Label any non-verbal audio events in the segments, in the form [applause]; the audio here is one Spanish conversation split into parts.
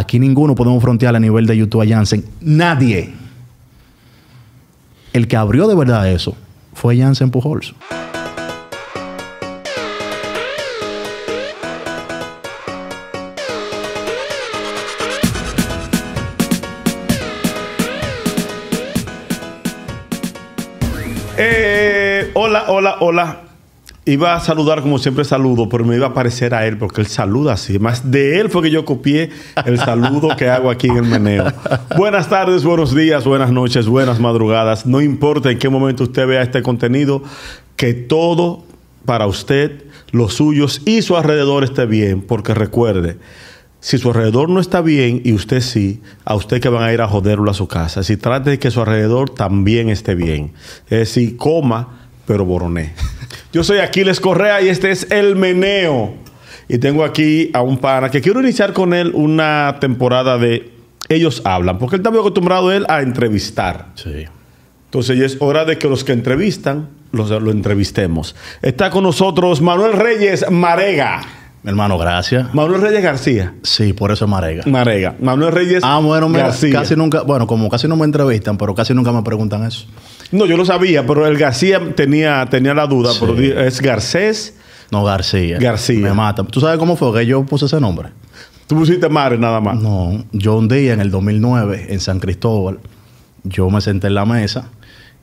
Aquí ninguno podemos frontear a nivel de YouTube a Janssen. Nadie. El que abrió de verdad eso fue Janssen Pujols. Eh, hola, hola, hola iba a saludar como siempre saludo, pero me iba a parecer a él porque él saluda así. Más de él fue que yo copié el saludo que hago aquí en el meneo. Buenas tardes, buenos días, buenas noches, buenas madrugadas. No importa en qué momento usted vea este contenido, que todo para usted, los suyos y su alrededor esté bien, porque recuerde, si su alrededor no está bien y usted sí, a usted que van a ir a joderlo a su casa. Si trate de que su alrededor también esté bien. Es decir, coma pero Boroné. Yo soy Aquiles Correa y este es El Meneo. Y tengo aquí a un pana que quiero iniciar con él una temporada de Ellos hablan, porque él está muy acostumbrado él a entrevistar. Sí. Entonces ya es hora de que los que entrevistan los, lo entrevistemos. Está con nosotros Manuel Reyes Marega. hermano, gracias. Manuel Reyes García. Sí, por eso es Marega. Marega. Manuel Reyes. Ah, bueno, casi nunca, bueno, como casi no me entrevistan, pero casi nunca me preguntan eso. No, yo lo sabía, pero el García tenía, tenía la duda, es Garcés. No, García. García. Me mata. ¿Tú sabes cómo fue que yo puse ese nombre? Tú pusiste Mare nada más. No, yo un día en el 2009 en San Cristóbal, yo me senté en la mesa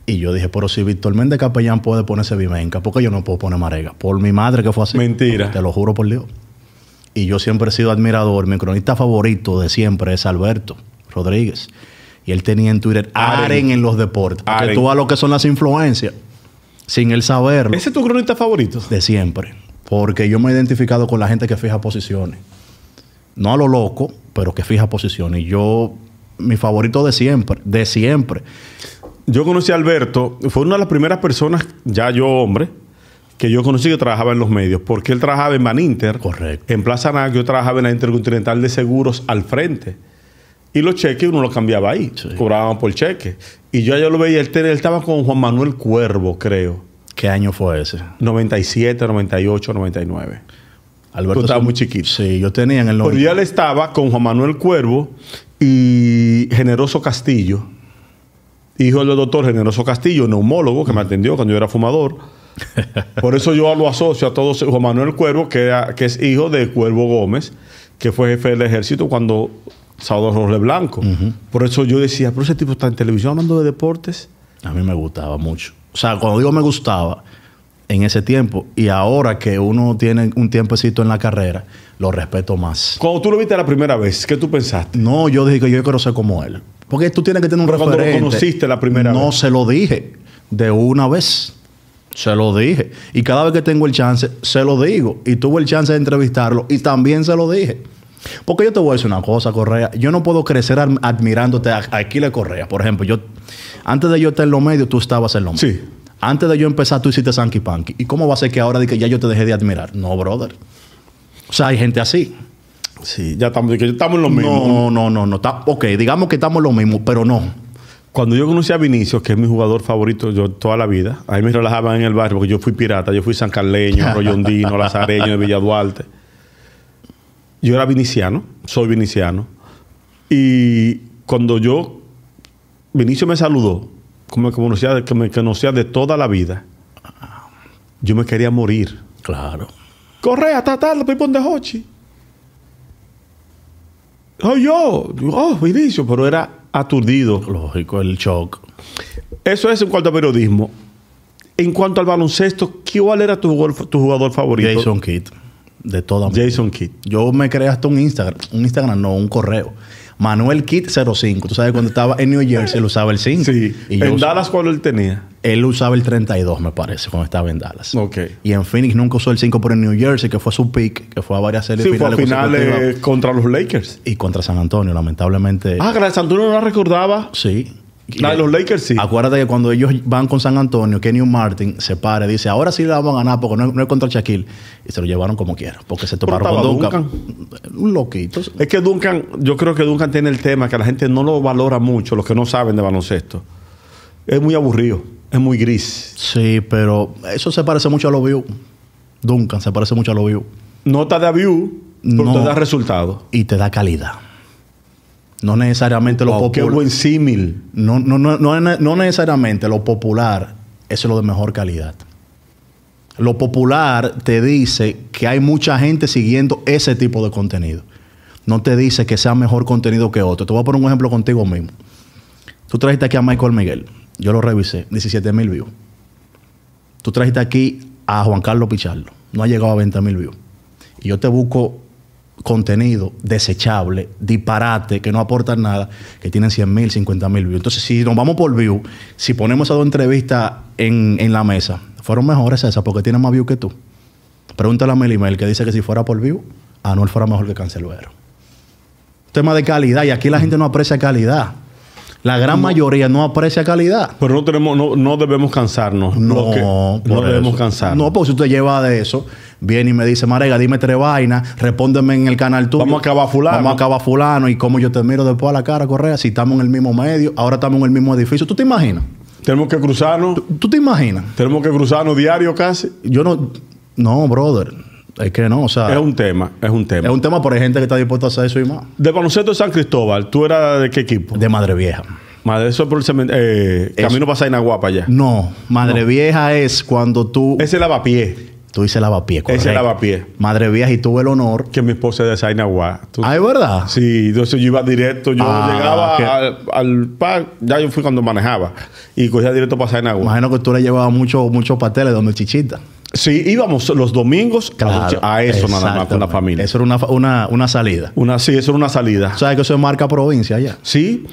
y yo dije, pero si Víctor Méndez Capellán puede ponerse Vimenca, ¿por qué yo no puedo poner Marega? Por mi madre que fue así. Mentira. Te lo juro por Dios. Y yo siempre he sido admirador. Mi cronista favorito de siempre es Alberto Rodríguez. Y él tenía en Twitter Aren, en los deportes. Que tú a lo que son las influencias, sin él saberlo. ¿Ese es tu cronista favorito? De siempre. Porque yo me he identificado con la gente que fija posiciones. No a lo loco, pero que fija posiciones. Y yo, mi favorito de siempre, de siempre. Yo conocí a Alberto, fue una de las primeras personas, ya yo hombre, que yo conocí que trabajaba en los medios, porque él trabajaba en Inter. Correcto. en Plaza Nac, yo trabajaba en la Intercontinental de Seguros al frente. Y los cheques uno los cambiaba ahí. Cobraban por cheque. Y yo ya lo veía, él, estaba con Juan Manuel Cuervo, creo. ¿Qué año fue ese? 97, 98, 99. Alberto estaba muy chiquito. Sí, yo tenía en el 90. Pero ya él estaba con Juan Manuel Cuervo y Generoso Castillo. Hijo del doctor Generoso Castillo, neumólogo, que me atendió cuando yo era fumador. [laughs] Por eso yo lo asocio a todos. Juan Manuel Cuervo, que es hijo de Cuervo Gómez, que fue jefe del ejército cuando Salvador Roble Blanco. Por eso yo decía, pero ese tipo está en televisión hablando de deportes. A mí me gustaba mucho. O sea, cuando digo me gustaba, en ese tiempo, y ahora que uno tiene un tiempecito en la carrera, lo respeto más. Cuando tú lo viste la primera vez, ¿qué tú pensaste? No, yo dije que yo quiero ser como él. Porque tú tienes que tener un pero referente. cuando lo conociste la primera vez. No, se lo dije de una vez. Se lo dije. Y cada vez que tengo el chance, se lo digo. Y tuve el chance de entrevistarlo y también se lo dije. Porque yo te voy a decir una cosa, Correa. Yo no puedo crecer admirándote a Aquiles Correa. Por ejemplo, yo antes de yo estar en los medios, tú estabas en los medios. Sí. Antes de yo empezar, tú hiciste Sanky Panky. ¿Y cómo va a ser que ahora de que ya yo te dejé de admirar? No, brother. O sea, hay gente así. Sí, ya estamos, estamos en lo mismo. No, no, no, no. Está, ok, digamos que estamos en lo mismo, pero no. Cuando yo conocí a Vinicius, que es mi jugador favorito yo toda la vida, ahí me relajaba en el barrio porque yo fui pirata, yo fui sancarleño, [laughs] Rollondino, lazareño de Villaduarte yo era viniciano, soy viniciano, y cuando yo, Vinicio me saludó, como que conocía, me conocía de toda la vida, yo me quería morir. Claro. Correa, está tarde, pipón de Hochi. Soy yo, oh, Vinicio, pero era aturdido. Lógico, el shock. Eso es en cuanto a periodismo. En cuanto al baloncesto, ¿cuál era tu jugador, tu jugador favorito? Jason Kidd de toda Jason Kidd. Yo me creé hasta un Instagram, un Instagram no, un correo. Manuel Kidd 05. Tú sabes, cuando estaba en New Jersey, él usaba el 5. Sí. ¿En Dallas cuál él tenía? Él usaba el 32, me parece, cuando estaba en Dallas. Ok. Y en Phoenix nunca usó el 5, pero en New Jersey, que fue su pick, que fue a varias series sí, finales. Fue a finales contra los Lakers. Y contra San Antonio, lamentablemente. Ah, que San Antonio no la recordaba. Sí los Lakers sí. Acuérdate que cuando ellos van con San Antonio, Kenny Martin se para y dice, ahora sí la vamos a ganar porque no, es contra Shaquille. Y se lo llevaron como quiera, porque se toparon con Duncan. Un loquito. Es que Duncan, yo creo que Duncan tiene el tema que la gente no lo valora mucho, los que no saben de baloncesto. Es muy aburrido, es muy gris. Sí, pero eso se parece mucho a lo view. Duncan se parece mucho a lo view. No te da view, no, te da resultado. Y te da calidad. No necesariamente lo oh, popular. Qué buen símil. No, no, no, necesariamente lo popular es lo de mejor calidad. Lo popular te dice que hay mucha gente siguiendo ese tipo de contenido. No te dice que sea mejor contenido que otro. Te voy a poner un ejemplo contigo mismo. Tú trajiste aquí a Michael Miguel. Yo lo revisé. 17 mil views. Tú trajiste aquí a Juan Carlos Pichardo. No ha llegado a 20 mil views. Y yo te busco contenido desechable, disparate, que no aportan nada, que tienen 100 mil, 50 mil views. Entonces, si nos vamos por view, si ponemos esas dos entrevistas en, la mesa, fueron mejores esas porque tienen más views que tú. Pregúntale a Melimel que dice que si fuera por view, Anuel fuera mejor que Cancelero. Tema de calidad, y aquí la gente no aprecia calidad. La gran mayoría no aprecia calidad. Pero no tenemos, no, debemos cansarnos. No, no debemos cansarnos. No, porque si usted lleva de eso, viene y me dice, Marega, dime tres vainas, respóndeme en el canal tuyo. Vamos a acabar fulano. Vamos a acabar fulano. Y como yo te miro después a la cara, Correa, si estamos en el mismo medio, ahora estamos en el mismo edificio. ¿Tú te imaginas? Tenemos que cruzarnos. ¿Tú, tú te imaginas? Tenemos que cruzarnos diario casi. Yo no. No, brother. Es que no, o sea. Es un tema, es un tema. Es un tema, por hay gente que está dispuesta a hacer eso y más. De conocerte de San Cristóbal, ¿tú eras de qué equipo? De Madre Vieja. Madre, eso es por el Eh, camino pasa para allá. No, Madre Vieja es cuando tú. Ese lavapié. Tú dices lavapié, correcto. Ese lavapié. Madre Vieja, y tuve el honor. Que mi esposa es de Sainaguá. Ah, ¿es verdad? Sí, entonces yo iba directo. Yo ah, llegaba al, al ya yo fui cuando manejaba. Y cogía directo para Sainaguá. Imagino que tú le llevabas muchos pasteles donde chichita. Sí, íbamos los domingos a eso nada más con la familia. Eso era una, salida. Una, sí, eso era una salida. ¿Sabes que eso es marca provincia ya? Sí.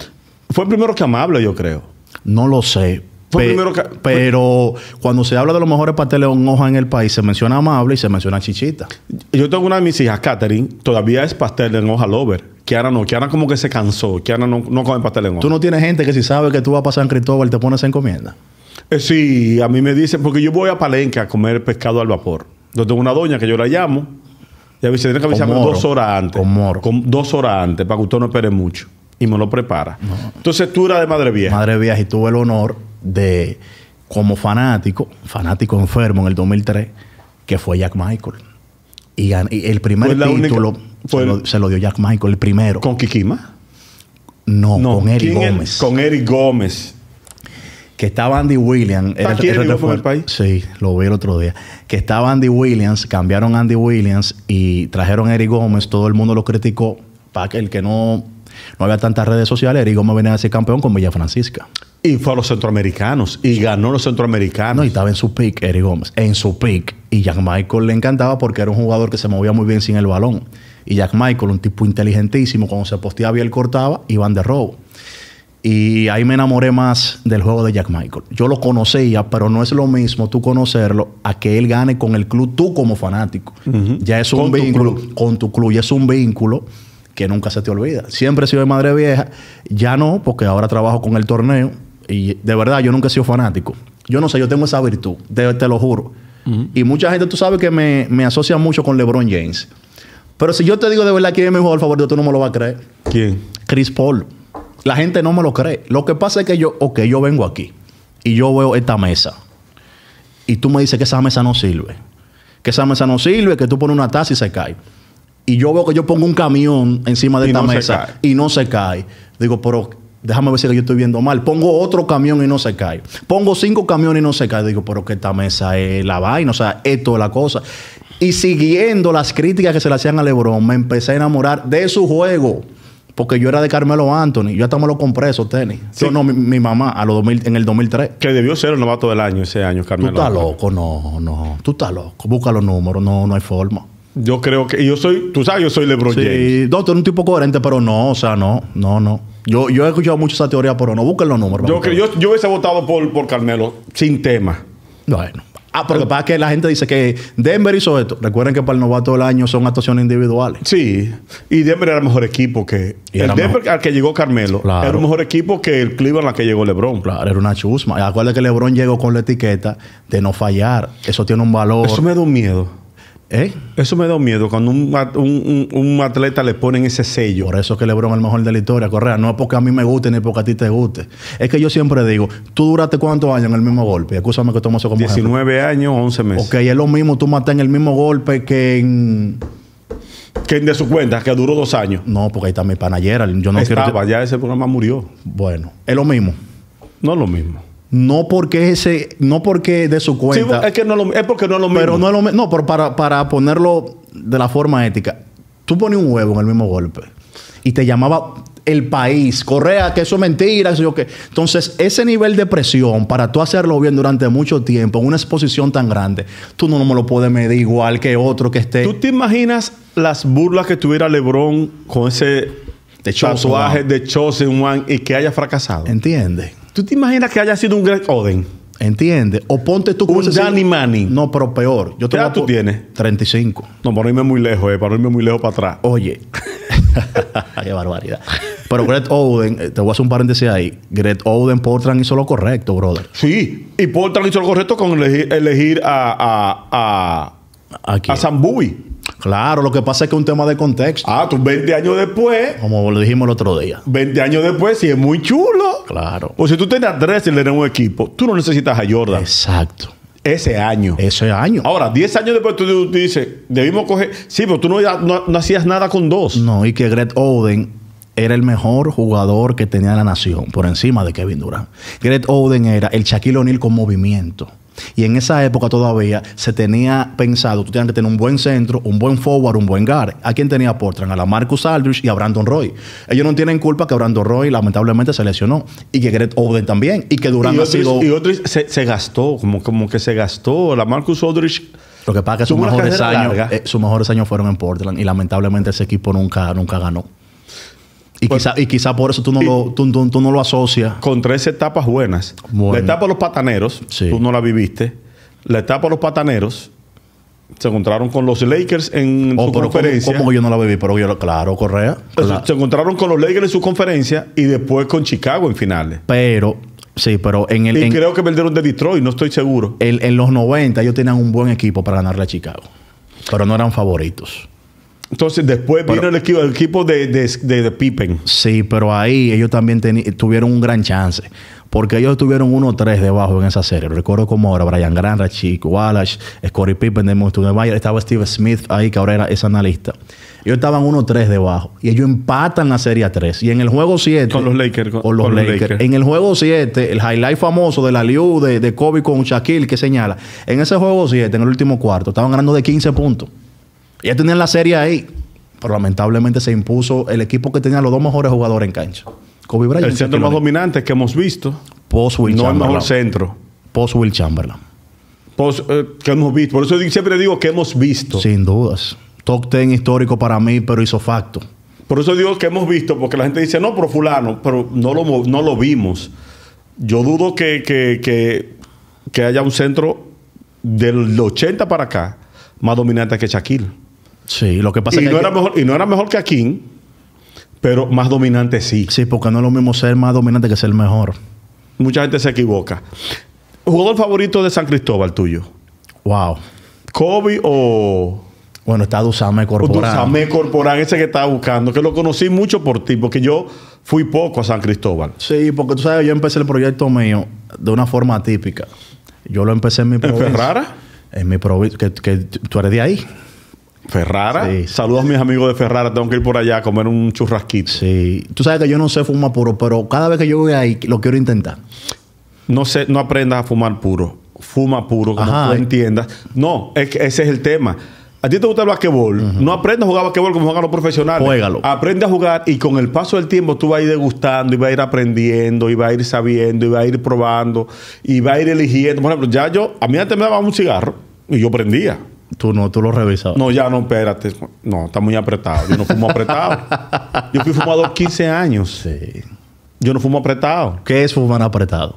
Fue el primero que amable, yo creo. No lo sé. Fue que, pero cuando se habla de los mejores pasteles en hoja en el país, se menciona amable y se menciona chichita. Yo tengo una de mis hijas, Katherine, todavía es pastel en hoja lover. ahora no, ahora como que se cansó, Que no, no come pastel en hoja. ¿Tú no tienes gente que si sabe que tú vas a pasar en Cristóbal te pones en comienda. Eh, sí, a mí me dicen, porque yo voy a Palenca a comer pescado al vapor. Yo tengo una doña que yo la llamo. Y a tiene que avisarme dos horas antes. Con moro. dos horas antes, para que usted no espere mucho. Y me lo prepara. Entonces tú eras de Madre Vieja. Madre Vieja, y tuve el honor de, como fanático, fanático enfermo en el 2003, que fue Jack Michael. Y, el primer título se, lo, dio Jack Michael, el primero. ¿Con Kikima? No, con Eric Gómez. con Eric Gómez que estaba Andy Williams. aquí, era el, del país? Sí, lo vi el otro día. Que estaba Andy Williams, cambiaron Andy Williams y trajeron a Eric Gómez. Todo el mundo lo criticó. Para que el que no, no había tantas redes sociales, Eric Gómez venía a ser campeón con Villa Francisca. Y fue a los centroamericanos y ganó los centroamericanos. No, y estaba en su pick, Eric Gómez, en su pick. Y Jack Michael le encantaba porque era un jugador que se movía muy bien sin el balón. Y Jack Michael, un tipo inteligentísimo, cuando se posteaba y él cortaba, iban de robo. Y ahí me enamoré más del juego de Jack Michael. Yo lo conocía, pero no es lo mismo tú conocerlo a que él gane con el club, tú como fanático. Ya es un vínculo con tu club, ya es un vínculo que nunca se te olvida. Siempre he sido de madre vieja, ya no, porque ahora trabajo con el torneo y de verdad yo nunca he sido fanático. Yo no sé, yo tengo esa virtud, te, lo juro. Y mucha gente, tú sabes que me, me, asocia mucho con LeBron James. Pero si yo te digo de verdad quién es mi jugador favorito, tú no me lo vas a creer. ¿Quién? Chris Paul. La gente no me lo cree. Lo que pasa es que yo, ok, yo vengo aquí y yo veo esta mesa. Y tú me dices que esa mesa no sirve. Que esa mesa no sirve, que tú pones una taza y se cae. Y yo veo que yo pongo un camión encima de esta mesa y no se cae. Digo, pero déjame ver si yo estoy viendo mal. Pongo otro camión y no se cae. Pongo cinco camiones y no se cae. Digo, pero que esta mesa es la vaina, o sea, esto es la cosa. Y siguiendo las críticas que se le hacían a Lebron, me empecé a enamorar de su juego. Porque yo era de Carmelo Anthony. Yo hasta me lo compré esos tenis. Yo no, mi, mamá, a los 2000, en el 2003. Que debió ser el novato del año ese año, Carmelo. Tú estás loco, no, no. Tú estás loco. Busca los números, no, no hay forma. Yo creo que. Yo soy. Tú sabes, yo soy LeBron sí. doctor, un tipo coherente, pero no, o sea, no, no, no. Yo, yo he escuchado mucho esa teoría, pero no. Busquen los números. Yo, yo, yo hubiese votado por, por Carmelo sin tema. Bueno. Ah, porque que pasa que la gente dice que Denver hizo esto. Recuerden que para el novato del año son actuaciones individuales. Sí, y Denver era el mejor equipo que. el Denver al que llegó Carmelo era el mejor equipo que el Cleveland al que llegó LeBron. Claro, era una chusma. Acuérdate que LeBron llegó con la etiqueta de no fallar. Eso tiene un valor. Eso me da un miedo. ¿Eh? Eso me da miedo cuando un, un, atleta le ponen ese sello. Por eso que le bron el mejor de la historia, Correa. No es porque a mí me guste ni porque a ti te guste. Es que yo siempre digo, tú duraste cuántos años en el mismo golpe. Acúsame que tomo eso como 19 años, 11 meses. Ok, es lo mismo tú maté en el mismo golpe que en... Que de su cuenta, que duró dos años. No, porque ahí está mi panallera. Yo no Estaba, quiero... ya ese programa murió. Bueno, es lo mismo. No es lo mismo no porque ese, no porque de su cuenta. es que porque no es lo mismo. no para, ponerlo de la forma ética, tú pones un huevo en el mismo golpe y te llamaba el país, Correa, que eso es mentira, que. Entonces, ese nivel de presión para tú hacerlo bien durante mucho tiempo, en una exposición tan grande, tú no me lo puedes medir igual que otro que esté. ¿Tú te imaginas las burlas que tuviera LeBron con ese de de Chosen One y que haya fracasado? ¿Entiendes? ¿Tú te imaginas que haya sido un Greg Oden? ¿Entiendes? O ponte tú... Un Danny Manning. No, pero peor. Yo ¿Qué edad tú tienes? 35. No, para irme muy lejos, eh. Para irme muy lejos para atrás. Oye. [laughs] Qué barbaridad. Pero Greg Oden, eh, te voy a hacer un paréntesis ahí. Greg Oden, Portland hizo lo correcto, brother. Sí. Y Portland hizo lo correcto con elegir, a... a, a ¿A, a Claro, lo que pasa es que es un tema de contexto. Ah, tú 20 años después. Como lo dijimos el otro día. 20 años después, sí es muy chulo. Claro. O pues si tú tenías tres y le un equipo, tú no necesitas a Jordan. Exacto. Ese año. Ese año. Ahora, 10 años después tú, dices, debimos coger. Sí, pero tú no, no, hacías nada con dos. No, y que Greg Oden era el mejor jugador que tenía la nación, por encima de Kevin Durant. Greg Oden era el Shaquille O'Neal con movimiento. Y en esa época todavía se tenía pensado, tú tienes que tener un buen centro, un buen forward, un buen guard. ¿A quién tenía Portland? A la Marcus Aldridge y a Brandon Roy. Ellos no tienen culpa que Brandon Roy lamentablemente se lesionó y que Gret Oden también y que Durant sido... se, gastó, como, como que se gastó. La Marcus Aldridge... Lo que pasa es que sus mejores, años, eh, sus mejores años fueron en Portland y lamentablemente ese equipo nunca, nunca ganó. Y, quizá, por eso tú no, lo, tú, no lo asocias. Con tres etapas buenas. La etapa de los pataneros, tú no la viviste. La etapa de los pataneros, se encontraron con los Lakers en oh, su conferencia. ¿cómo, yo no la viví? Pero claro, Correa. Se encontraron con los Lakers en su conferencia y después con Chicago en finales. Pero, sí, pero en el. Y creo que perdieron de Detroit, no estoy seguro. en los 90 ellos tenían un buen equipo para ganarle a Chicago. Pero no eran favoritos. Entonces después vino el equipo, de, Pippen. Sí, pero ahí ellos también tuvieron un gran chance. Porque ellos estuvieron 1-3 debajo en esa serie. Recuerdo como ahora Brian Grant, Chico Wallace, Scottie Pippen de Mayer. Estaba Steve Smith ahí, que ahora era, ese analista. Ellos estaban 1-3 debajo. Y ellos empatan la serie a 3. Y en el juego 7. Con los Lakers. Con, los, Lakers. En el juego 7, el highlight famoso de la Liu de, de Kobe con Shaquille que señala. En ese juego 7, en el último cuarto, estaban ganando de 15 puntos. Ya tenían la serie ahí, pero lamentablemente se impuso el equipo que tenía los dos mejores jugadores en cancha. El centro más dominante que hemos visto. Post Will No el mejor centro. Post Will Chamberlain. Eh, que hemos visto. Por eso siempre digo que hemos visto. Sin dudas. Top ten histórico para mí, pero hizo facto. Por eso digo que hemos visto, porque la gente dice, no, pero fulano, pero no lo, no lo vimos. Yo dudo que, que, que, que haya un centro del 80 para acá más dominante que Shaquille. Sí, lo que pasa y que, no Era mejor, y no era mejor que aquí, pero más dominante sí. Sí, porque no es lo mismo ser más dominante que ser mejor. Mucha gente se equivoca. ¿Jugador favorito de San Cristóbal tuyo? Wow. ¿Kobe o...? Bueno, está Dusame Corporal Dusame Corporal, ese que estaba buscando, que lo conocí mucho por ti, porque yo fui poco a San Cristóbal. Sí, porque tú sabes, yo empecé el proyecto mío de una forma típica Yo lo empecé en mi provincia. ¿En Ferrara? En mi que, que tú eres de ahí. Ferrara. Saludos a mis amigos de Ferrara. Tengo que ir por allá a comer un churrasquito. Sí. Tú sabes que yo no sé fumar puro, pero cada vez que yo voy ahí lo quiero intentar. No sé, no aprendas a fumar puro. Fuma puro, como tú entiendas. No, es ese es el tema. A ti te gusta el basquetbol. No aprendas a jugar basquetbol como juegan los profesionales. Juégalo. Aprende a jugar y con el paso del tiempo tú vas a ir degustando y vas a ir aprendiendo y vas a ir sabiendo y vas a ir probando y vas a ir eligiendo. Por ejemplo, ya yo, a mí antes me daba un cigarro y yo prendía. Tú no, tú lo revisabas. No, ya no, espérate. No, está muy apretado. Yo no fumo apretado. Yo fui fumador 15 años. Sí. Yo no fumo apretado. ¿Qué es fumar apretado?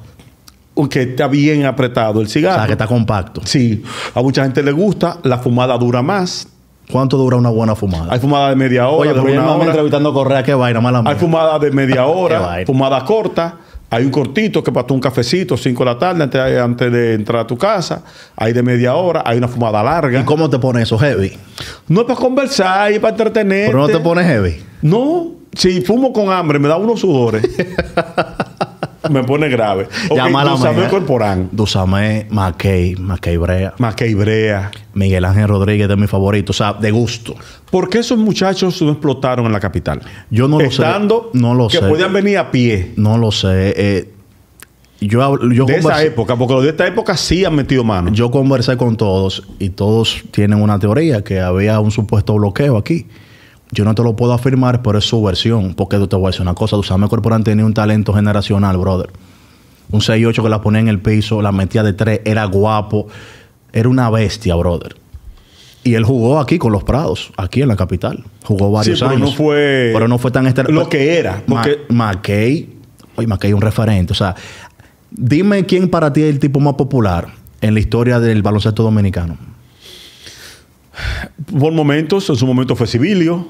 Que está bien apretado el cigarro. O sea, que está compacto. Sí. A mucha gente le gusta. La fumada dura más. ¿Cuánto dura una buena fumada? Hay fumada de media hora. Oye, de una hora. entrevistando Correa, qué vaina, mala Hay fumada de media [laughs] hora, fumada corta. Hay un cortito que para tú un cafecito, 5 de la tarde, antes, de entrar a tu casa. Hay de media hora, hay una fumada larga. ¿Y cómo te pone eso, heavy? No es para conversar y para entretener. ¿Pero no te pones heavy? No. Si fumo con hambre, me da unos sudores. [laughs] me pone grave. Okay, Llama a Dusame Corporán. Dusame Mackey, Mackey Brea. Brea. Miguel Ángel Rodríguez de mi favorito, o sea, de gusto. ¿Por qué esos muchachos no explotaron en la capital? Yo no lo sé. No lo que sé. Que podían venir a pie. No lo sé. Eh, yo, yo de esa época, porque los de esta época sí han metido mano. Yo conversé con todos y todos tienen una teoría que había un supuesto bloqueo aquí yo no te lo puedo afirmar, pero es su versión. Porque tú te voy a una cosa, tu Samuel tenía un talento generacional, brother. Un 6-8 que la ponía en el piso, la metía de tres, era guapo. Era una bestia, brother. Y él jugó aquí con los Prados, aquí en la capital. Jugó varios pero años. No fue pero no fue tan Lo que era. Porque... McKay, oye, McKay es un referente. O sea, dime quién para ti es el tipo más popular en la historia del baloncesto dominicano. Por momentos, en su momento fue Sibilio,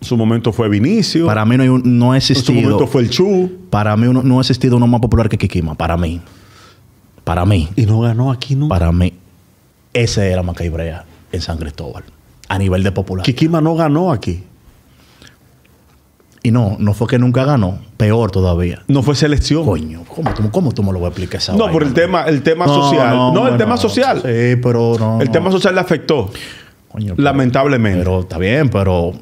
en su momento fue Vinicio. Para mí no, no ha existido. En su momento fue el Chu. Para mí no, ha existido uno más popular que Kikima, para mí. Para mí. Y no ganó aquí no Para mí. Ese era Macaibrea en San Cristóbal, a nivel de popular. Kikima no ganó aquí. Y no, no fue que nunca ganó, peor todavía. No fue selección. Coño, ¿cómo, cómo, tú me lo voy a explicar esa No, por el tema, el tema social. No, el tema social. Sí, pero no. El tema social le afectó. Lamentablemente. Pero está bien, pero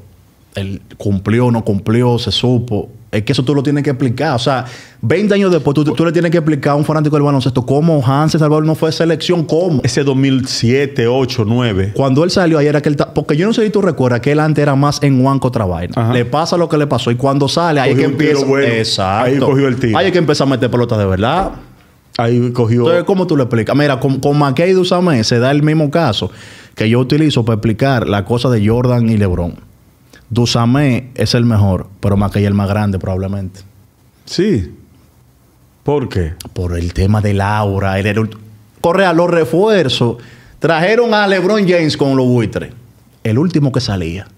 él cumplió, no cumplió, se supo. Es que eso tú lo tienes que explicar. O sea, 20 años después tú, le tienes que explicar a un fanático del baloncesto cómo Hansen Salvador no fue selección, cómo. Ese 2007, 8, 9. Cuando él salió ayer, aquel porque yo no sé si tú recuerdas que él antes era más en Juan otra Le pasa lo que le pasó y cuando sale, ahí es que empieza. Ahí cogió el tiro. Ahí es que empieza a meter pelotas de verdad. Ahí cogió. Entonces, ¿cómo tú lo explicas? Mira, con, con McKay y se da el mismo caso que yo utilizo para explicar la cosa de Jordan y LeBron. Dusamé es el mejor, pero Mackey el más grande probablemente. Sí. ¿Por qué? Por el tema de Laura. El, Correa, los refuerzos. Trajeron a LeBron James con los buitres. El último que salía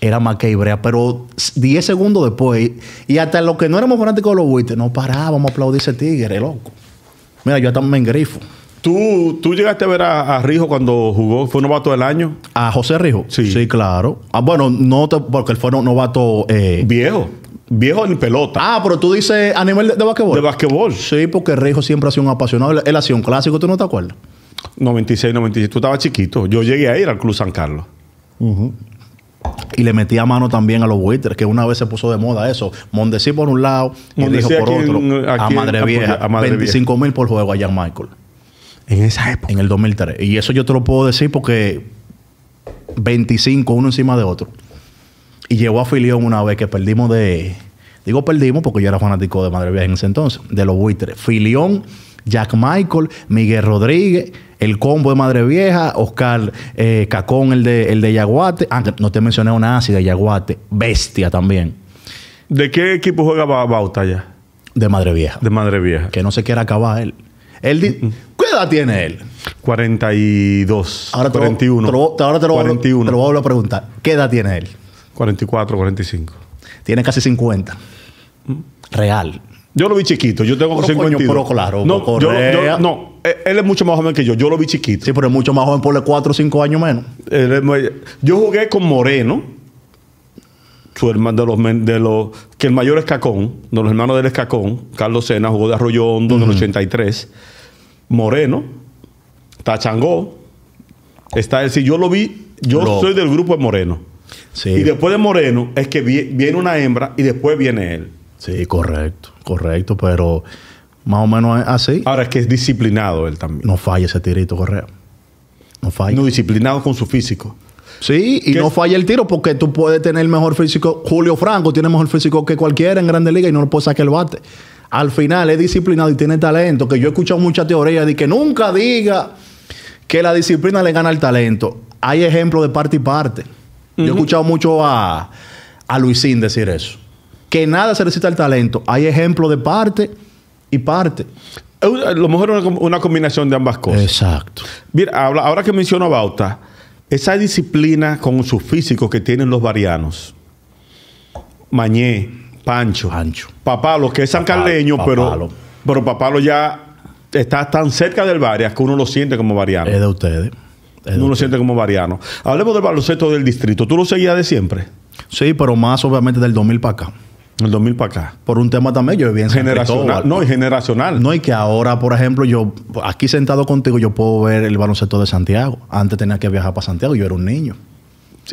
era Mackey Brea, pero 10 segundos después, y hasta los que no éramos fanáticos de los buitres, no parábamos a aplaudir ese tigre, loco. Mira, yo también me engrifo. ¿Tú, llegaste a ver a, Rijo cuando jugó? ¿Fue novato del año? ¿A José Rijo? Sí. Sí, claro. Ah, bueno, no porque él fue novato... Eh, Viejo. Viejo en pelota. Ah, pero tú dices a nivel de, basquetbol. De basquetbol. Sí, porque Rijo siempre ha sido un apasionado. Él, ha sido un clásico, ¿tú no te acuerdas? 96, 97. Tú estabas chiquito. Yo llegué a ir al Club San Carlos. Y le metía mano también a los buitres, que una vez se puso de moda eso. Mondesi por un lado Mondesí por otro. a Madre Vieja. A mil por juego a Jan Michael. En esa época. En el 2003. Y eso yo te lo puedo decir porque 25, uno encima de otro. Y llegó a Filión una vez que perdimos de. Digo perdimos porque yo era fanático de Madre Vieja en ese entonces, de los buitres. Filión, Jack Michael, Miguel Rodríguez, el combo de Madre Vieja, Oscar eh, Cacón, el de, el de Yaguate. Antes ah, no te mencioné una así de Yaguate, bestia también. ¿De qué equipo juega Bauta ya? De Madre Vieja. De Madre Vieja. Que no se quiera acabar él. Él, ¿Qué edad tiene él? 42. Ahora te 41. lo, ahora te lo, 41. Te lo voy a preguntar. ¿Qué edad tiene él? 44, 45. Tiene casi 50. Real. Yo lo vi chiquito, yo tengo pero 52. claro, no, no, e-, él es mucho más joven que yo, yo lo vi chiquito. Sí, pero es mucho más joven por 4 o 5 años menos. Yo jugué con Moreno, su hermano de los, que el mayor escacón. de los hermanos del Escacón, Carlos Sena jugó de Arroyo Hondo en el 83. Moreno, está Changó, está él. Si yo lo vi, yo soy del grupo de Moreno. Sí. Y después de Moreno es que viene una hembra y después viene él. Sí, correcto, correcto, pero más o menos así. Ahora es que es disciplinado él también. No falla ese tirito, Correa. No falla. No, disciplinado con su físico. Sí, y no falla el tiro porque tú puedes tener mejor físico. Julio Franco tiene mejor físico que cualquiera en Grande Liga y no lo puede sacar el bate al final es disciplinado y tiene talento. Que yo he escuchado mucha teoría de que nunca diga que la disciplina le gana al talento. Hay ejemplo de parte y parte. Yo he escuchado mucho a, a Luisín decir eso. Que nada se necesita el talento. Hay ejemplo de parte y parte. A lo mejor una, una combinación de ambas cosas. Exacto. Mira, ahora, ahora que menciono a Bauta, esa disciplina con su físico que tienen los varianos, Mañé, Pancho. Pancho. Papalo, que es san sancarleño, pero, pero Papalo ya está tan cerca del Varias que uno lo siente como variano. Es de ustedes. uno lo siente como variano. Hablemos del baloncesto del distrito. ¿Tú lo seguías de siempre? Sí, pero más obviamente del 2000 para acá. El 2000 para acá. Por un tema también, yo bien Generacional. No, y generacional. No, y que ahora, por ejemplo, yo aquí sentado contigo, yo puedo ver el baloncesto de Santiago. Antes tenía que viajar para Santiago, yo era un niño.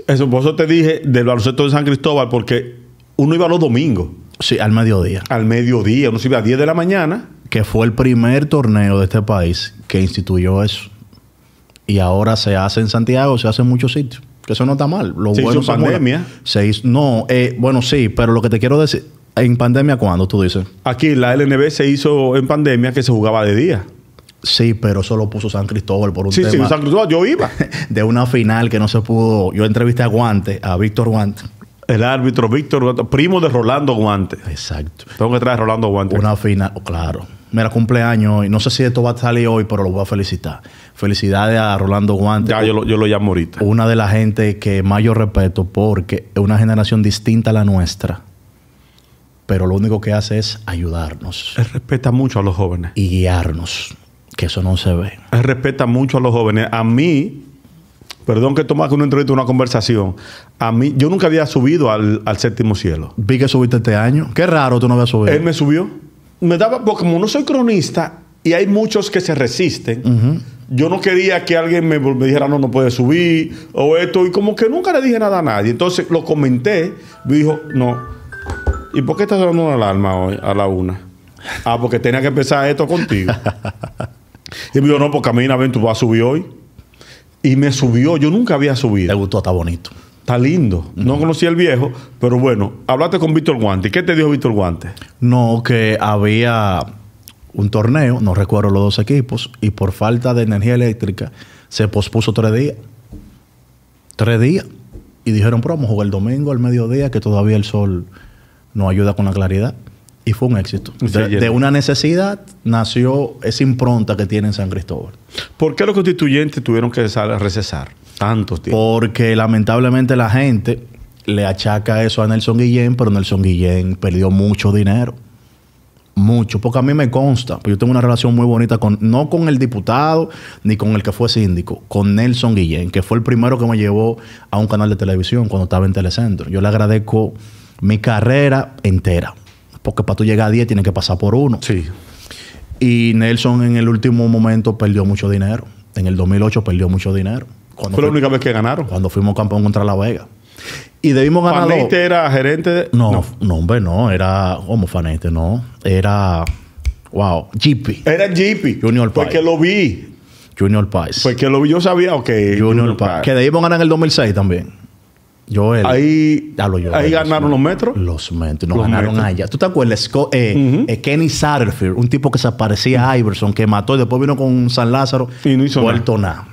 Eso, por eso te dije del baloncesto de San Cristóbal, porque uno iba los domingos. Sí, al mediodía. Al mediodía, uno se iba a 10 de la mañana. Que fue el primer torneo de este país que instituyó eso. Y ahora se hace en Santiago, se hace en muchos sitios. Que eso no está mal. Lo se hizo en pandemia. no, eh, bueno, sí, pero lo que te quiero decir, ¿en pandemia cuándo tú dices? Aquí la LNB se hizo en pandemia que se jugaba de día. Sí, pero eso lo puso San Cristóbal por un sí, tema. Sí, sí, San Cristóbal, yo iba. [laughs] De una final que no se pudo. Yo entrevisté a Guante, a Víctor Guante el árbitro Víctor, primo de Rolando Guante. Exacto. Tengo que traer a Rolando Guante. Una fina, claro. Mira, cumpleaños y No sé si esto va a salir hoy, pero lo voy a felicitar. Felicidades a Rolando Guante. Ya, yo lo, yo lo llamo ahorita. Una de la gente que más yo respeto porque es una generación distinta a la nuestra. Pero lo único que hace es ayudarnos. Él respeta mucho a los jóvenes. Y guiarnos, que eso no se ve. Él respeta mucho a los jóvenes. A mí, perdón que tomas una entrevista, una conversación. A mí, yo nunca había subido al, séptimo cielo. Vi que subiste este año. Qué raro tú no habías subido. Él me subió. Me daba, porque como no soy cronista y hay muchos que se resisten, yo no quería que alguien me, dijera, no, no puede subir, o esto, y como que nunca le dije nada a nadie. Entonces lo comenté, me dijo, no. ¿Y por qué estás dando una alarma hoy a la una? Ah, porque tenía que empezar esto contigo. [laughs] y me dijo, no, porque porque camina, ven, tú vas a subir hoy y me subió. Yo nunca había subido. Te gustó, está bonito. Está lindo. No conocí al viejo, pero bueno, hablaste con Víctor Guante. ¿Qué te dijo Víctor Guante? No, que había un torneo, no recuerdo los dos equipos, y por falta de energía eléctrica se pospuso tres días. Tres días. Y dijeron, pero vamos a jugar el domingo al mediodía, que todavía el sol no ayuda con la claridad y fue un éxito. De, una necesidad nació esa impronta que tiene en San Cristóbal. ¿Por qué los constituyentes tuvieron que recesar tantos tiempos? Porque lamentablemente la gente le achaca eso a Nelson Guillén, pero Nelson Guillén perdió mucho dinero. Mucho, porque a mí me consta, yo tengo una relación muy bonita con, no con el diputado ni con el que fue síndico, con Nelson Guillén, que fue el primero que me llevó a un canal de televisión cuando estaba en Telecentro. Yo le agradezco mi carrera entera porque para tú llegar a 10 tienes que pasar por uno. Sí. Y Nelson en el último momento perdió mucho dinero. En el 2008 perdió mucho dinero. Fue la única vez que ganaron. Cuando fuimos campeón contra La Vega. Y debimos ganar. ¿Fanete era gerente No, no, hombre, no. Era. ¿Cómo Fanete? No. Era. Wow. Jeepy. Era Jeepy. Junior Paz. Porque lo vi. Junior Paz. Porque lo vi. Yo sabía, ok. Junior, Junior Que debimos ganar en el 2006 también. Ahí, ahí ganaron los metros. Los metros. Nos ganaron allá. ¿Tú te acuerdas? Eh, eh, Kenny Satterfield, un tipo que se aparecía a Iverson, que mató y después vino con San Lázaro. Y no hizo nada.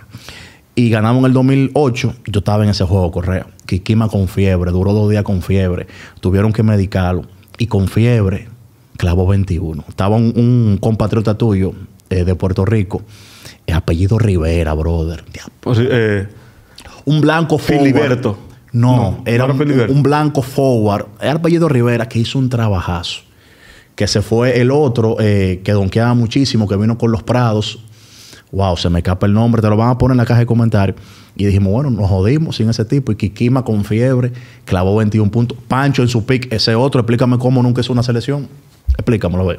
Y ganamos en el 2008. Yo estaba en ese juego Correa Kikima con fiebre. Duró dos días con fiebre. Tuvieron que medicarlo. Y con fiebre, clavó 21. Estaba un, compatriota tuyo eh, de Puerto Rico. apellido Rivera, brother. Pues, un blanco Filiberto. No, era un, blanco forward. Era apellido Rivera que hizo un trabajazo. Que se fue el otro, eh, que donkeaba muchísimo, que vino con los Prados. Wow, se me escapa el nombre, te lo van a poner en la caja de comentarios. Y dijimos, bueno, nos jodimos sin ese tipo. Y Kikima con fiebre clavó 21 puntos. Pancho en su pick, ese otro, explícame cómo nunca hizo una selección. Explícamelo, ve.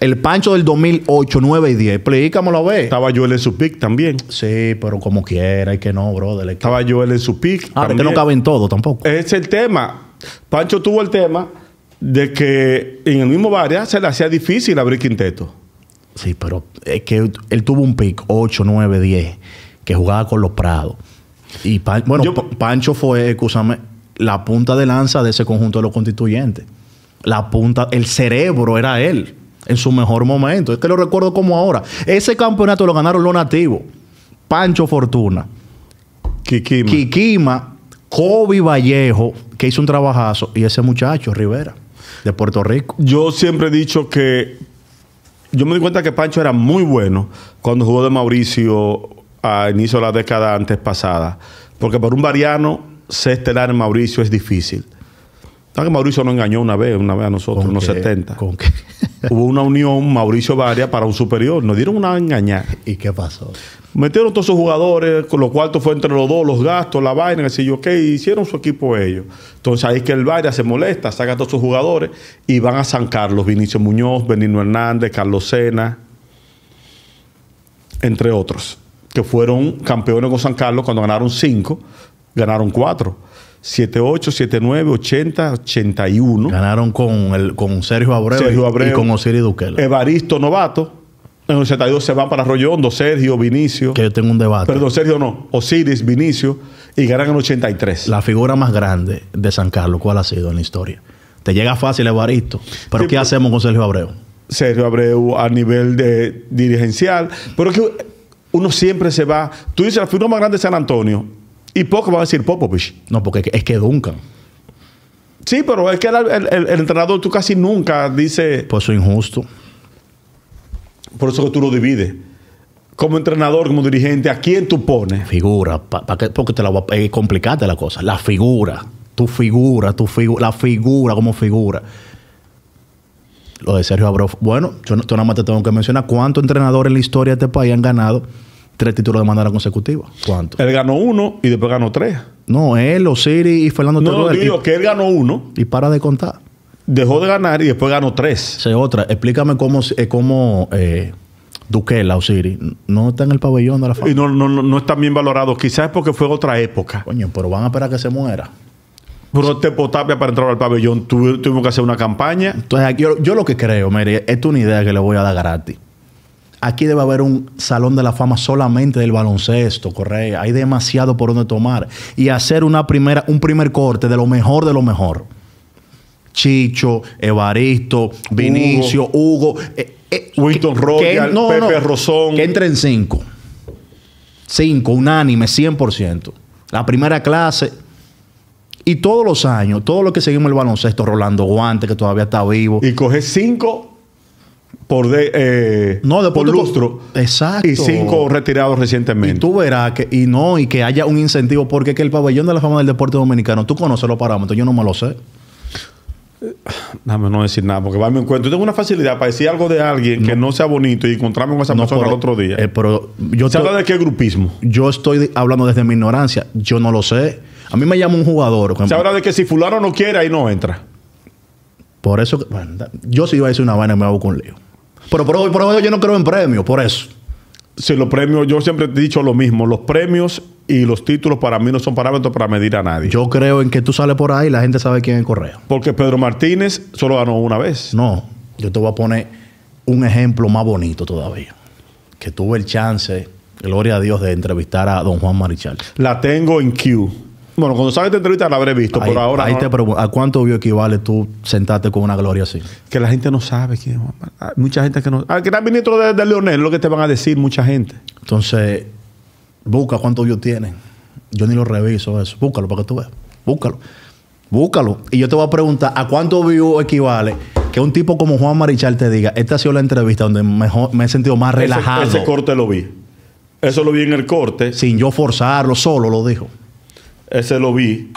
El Pancho del 2008, 9 y 10. Explícamelo a ver. Estaba Joel en su pick también. Sí, pero como quiera, y que no, brother. Estaba Joel en su pick. Ah, que no en todo tampoco. Es el tema. Pancho tuvo el tema de que en el mismo barrio se le hacía difícil abrir quinteto. Sí, pero es que él tuvo un pick 8, 9, 10 que jugaba con los Prados. Y bueno, Pancho fue, escúchame, la punta de lanza de ese conjunto de los constituyentes. La punta, el cerebro era él en su mejor momento. Es que lo recuerdo como ahora. Ese campeonato lo ganaron los nativos. Pancho Fortuna. Kikima. Kikima, Kobe Vallejo, que hizo un trabajazo, y ese muchacho, Rivera, de Puerto Rico. Yo siempre he dicho que yo me di cuenta que Pancho era muy bueno cuando jugó de Mauricio a inicio de la década antes pasada. Porque para un variano, Se estelar en Mauricio es difícil. Mauricio nos engañó una vez, una vez a nosotros, unos 70? ¿Con qué? [laughs] Hubo una unión, Mauricio Varia, para un superior. Nos dieron una engañada. ¿Y qué pasó? Metieron todos sus jugadores, con cual cuarto fue entre los dos, los gastos, la vaina, así yo, ok, Hicieron su equipo ellos. Entonces ahí es que el Varia se molesta, saca a todos sus jugadores y van a San Carlos, Vinicio Muñoz, Benino Hernández, Carlos Sena, entre otros, que fueron campeones con San Carlos cuando ganaron cinco, ganaron cuatro. 78, 79, 80, 81. Ganaron con, el, con Sergio, Abreu y con Osiris Duquel. Evaristo Novato. En el 82 se van para Rollondo, Sergio, Vinicio. Que yo tengo un debate. Perdón, Sergio no. Osiris, Vinicio. Y ganan en el 83. La figura más grande de San Carlos, ¿cuál ha sido en la historia? Te llega fácil Evaristo. Pero ¿qué hacemos con Sergio Abreu? Sergio Abreu a nivel de dirigencial. Pero que uno siempre se va. Tú dices, la figura más grande de San Antonio y poco va a decir Popovich. Pues". No, porque es que Duncan. Sí, pero es que el, entrenador tú casi nunca dice. Pues eso es injusto. Por eso que tú lo divides. Como entrenador, como dirigente, ¿a quién tú pones? Figura. para que porque te la la cosa. La figura. Tu figura, tu figura, la figura como figura. Lo de Sergio Abreu. Bueno, yo, yo nada más te tengo que mencionar cuántos entrenadores en la historia de este país han ganado tres títulos de manera consecutiva. Cuánto. Él ganó uno y después ganó tres. No, él, Osiri y Fernando No, digo que él ganó uno. Y para de contar. Dejó de ganar y después ganó tres. Es otra. Explícame cómo, eh, cómo eh, Duquela, no está en el pabellón de la fama. Y no, no, no, están bien valorado Quizás porque fue otra época. Coño, pero van a esperar que se muera. Pero este potapia para entrar al pabellón tuvimos que hacer una campaña. Entonces, yo, yo lo que creo, mire, es una idea que le voy a dar gratis. Aquí debe haber un salón de la fama solamente del baloncesto, corre. Hay demasiado por donde tomar. Y hacer una primera, un primer corte de lo mejor de lo mejor. Chicho, Evaristo, Vinicio, Hugo. Eh, eh, Winston Royal, Pepe Rosón. Que entren cinco. Cinco, unánime, 100%. La primera clase. Y todos los años, todo lo que seguimos el baloncesto, Rolando Guante, que todavía está vivo. Y coge cinco por, de, eh, no, por lustro. exacto. Y cinco retirados recientemente. Y tú verás que, y no, y que haya un incentivo, porque que el pabellón de la fama del deporte dominicano, tú conoces los parámetros, yo no me lo sé. Eh, dame no decir nada, porque va a mi encuentro. Yo tengo una facilidad para decir algo de alguien que no sea bonito y encontrarme con esa no, persona el otro día. Eh, pero yo ¿Se habla de qué grupismo? Yo estoy hablando desde mi ignorancia. Yo no lo sé. A mí me llama un jugador. Se habla de que si fulano no quiere, ahí no entra. Por eso, yo si iba a decir una vaina me hago con lío. Pero por hoy, por yo no creo en premios, por eso. Sí, los premios, yo siempre he dicho lo mismo, los premios y los títulos para mí no son parámetros para medir a nadie. Yo creo en que tú sales por ahí y la gente sabe quién es Correa. Porque Pedro Martínez solo ganó una vez. No, yo te voy a poner un ejemplo más bonito todavía. Que tuve el chance, gloria a Dios, de entrevistar a don Juan Marichal. La tengo en Q. Bueno, cuando salga esta entrevista la habré visto, por pero ahora. Ahí te pregunto, ¿a cuánto vio equivale tú sentarte con una gloria así? Que la gente no sabe Hay mucha gente que no. Al ah, que ministro de, Leonel, lo que te van a decir mucha gente. Entonces, busca cuánto vio tiene. Yo ni lo reviso eso. Búscalo para que tú veas. Búscalo. Búscalo. Y yo te voy a preguntar, ¿a cuánto view equivale que un tipo como Juan Marichal te diga, esta ha sido la entrevista donde mejor, me he sentido más relajado? Ese, ese corte lo vi. Eso lo vi en el corte. Sin yo forzarlo, solo lo dijo. Ese lo vi.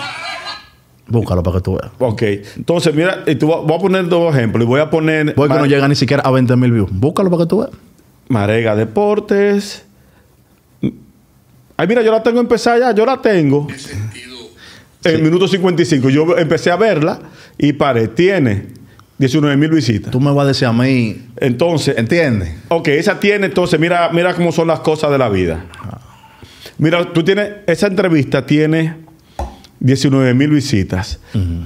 Búscalo para que tú veas. Ok. Entonces, mira, y tú, voy a poner dos ejemplos. Y voy a poner. Voy que no llega ni siquiera a 20 mil views. Búscalo para que tú veas. Marega Deportes. Ay, mira, yo la tengo empezada ya. Yo la tengo. ¿Qué sentido? En el minuto 55. Yo empecé a verla y paré. Tiene 19 mil visitas. Tú me vas a decir a mí. Entonces. ¿Entiendes? Ok, esa tiene. Entonces, mira, mira cómo son las cosas de la vida. Ah. Mira, tú tienes. Esa entrevista tiene 19 mil visitas.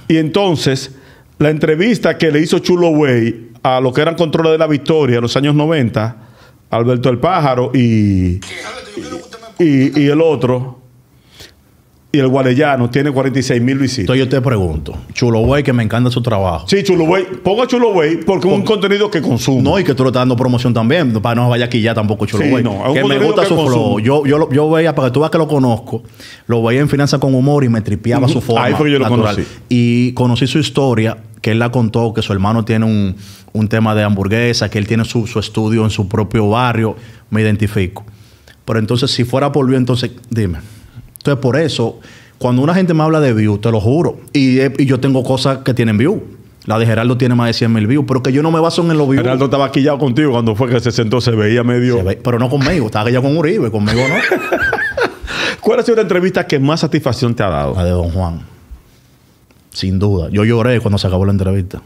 Y entonces, la entrevista que le hizo Chulo Way a lo que eran controles de la victoria en los años 90, Alberto el Pájaro y, y el otro, y el Guarellano tiene 46 mil visitas. Entonces yo te pregunto, Chulo Way, que me encanta su trabajo. Sí, Chulo Way, ponga Chulo Way porque es un contenido que consumo. No, y que tú lo estás dando promoción también, para no vaya aquí ya tampoco Chulo sí, No, que me gusta su flow. Yo, yo, yo veía, para que tú veas que lo conozco, lo veía en Finanza con Humor y me tripeaba su forma. Ahí fue yo lo conocí. Y conocí su historia, que él la contó, que su hermano tiene un, tema de hamburguesa, que él tiene su, su estudio en su propio barrio. Me identifico. Pero entonces, si fuera por mí, entonces, dime. Entonces, por eso, cuando una gente me habla de view, te lo juro, y, eh, yo tengo cosas que tienen view. La de Geraldo tiene más de 100 mil views, pero que yo no me baso en los views. Gerardo estaba ya contigo cuando fue que se sentó, se veía medio. pero no conmigo, estaba quillado con Uribe, conmigo no. [laughs] ¿Cuál ha sido la entrevista que más satisfacción te ha dado? La de Don Juan. Sin duda. Yo lloré cuando se acabó la entrevista.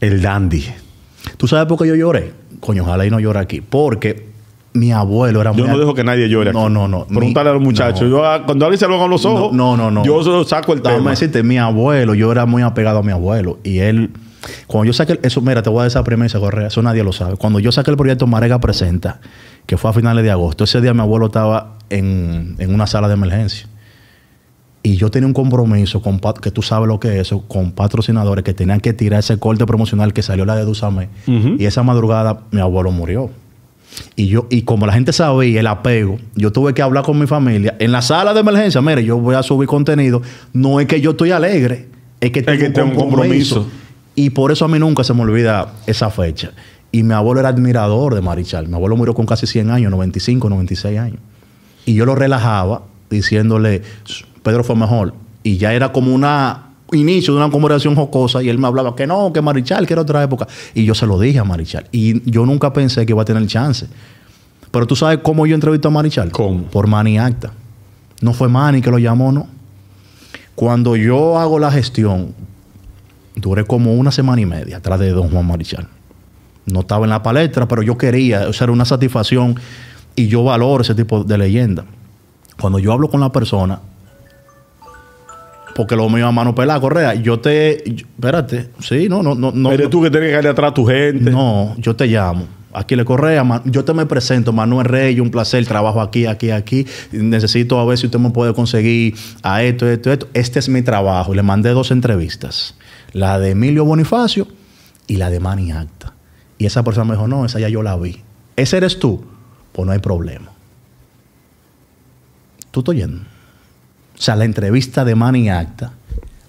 El dandy. ¿Tú sabes por qué yo lloré? Coño, ojalá y no llora aquí. Porque mi abuelo era muy. Yo no dejo que nadie llore. No, no, no. Pregúntale a los muchachos. Ah, cuando alguien se lo con los ojos. No, no, no. Yo saco el tema me decirte, mi abuelo, yo era muy apegado a mi abuelo. Y él. Cuando yo saqué. eso, mira, te voy a dar esa premisa, Correa. Eso nadie lo sabe. Cuando yo saqué el proyecto Marega Presenta, que fue a finales de agosto, ese día mi abuelo estaba en, una sala de emergencia. Y yo tenía un compromiso, con, que tú sabes lo que es eso, con patrocinadores que tenían que tirar ese corte promocional que salió la de Dusame. Y esa madrugada mi abuelo murió. Y yo, y como la gente sabía el apego, yo tuve que hablar con mi familia. En la sala de emergencia, mire, yo voy a subir contenido. No es que yo estoy alegre, es que tengo, un compromiso. compromiso. Y por eso a mí nunca se me olvida esa fecha. Y mi abuelo era admirador de Marichal. Mi abuelo murió con casi 100 años, 95, 96 años. Y yo lo relajaba diciéndole, Pedro fue mejor. Y ya era como una inicio de una conversación jocosa y él me hablaba que no, que Marichal, que era otra época. Y yo se lo dije a Marichal. Y yo nunca pensé que iba a tener chance. Pero tú sabes cómo yo entrevisto a Marichal. ¿Cómo? Por Mani Acta. No fue Mani que lo llamó, ¿no? Cuando yo hago la gestión, duré como una semana y media atrás de don Juan Marichal. No estaba en la palestra, pero yo quería, o sea, era una satisfacción y yo valoro ese tipo de leyenda. Cuando yo hablo con la persona, porque lo mío a mano pelada, Correa. Yo te. espérate, sí, no, no, no. no Eres tú que tienes que darle atrás a tu gente. No, yo te llamo. Aquí le Correa, yo te me presento, Manuel Rey. un placer, trabajo aquí, aquí, aquí. Necesito a ver si usted me puede conseguir a esto, esto, esto. Este es mi trabajo. Le mandé dos entrevistas, la de Emilio Bonifacio y la de Manny Acta. Y esa persona me dijo, no, esa ya yo la vi. ¿Ese eres tú? Pues no hay problema. ¿Tú estás yendo. O sea, la entrevista de Manny Acta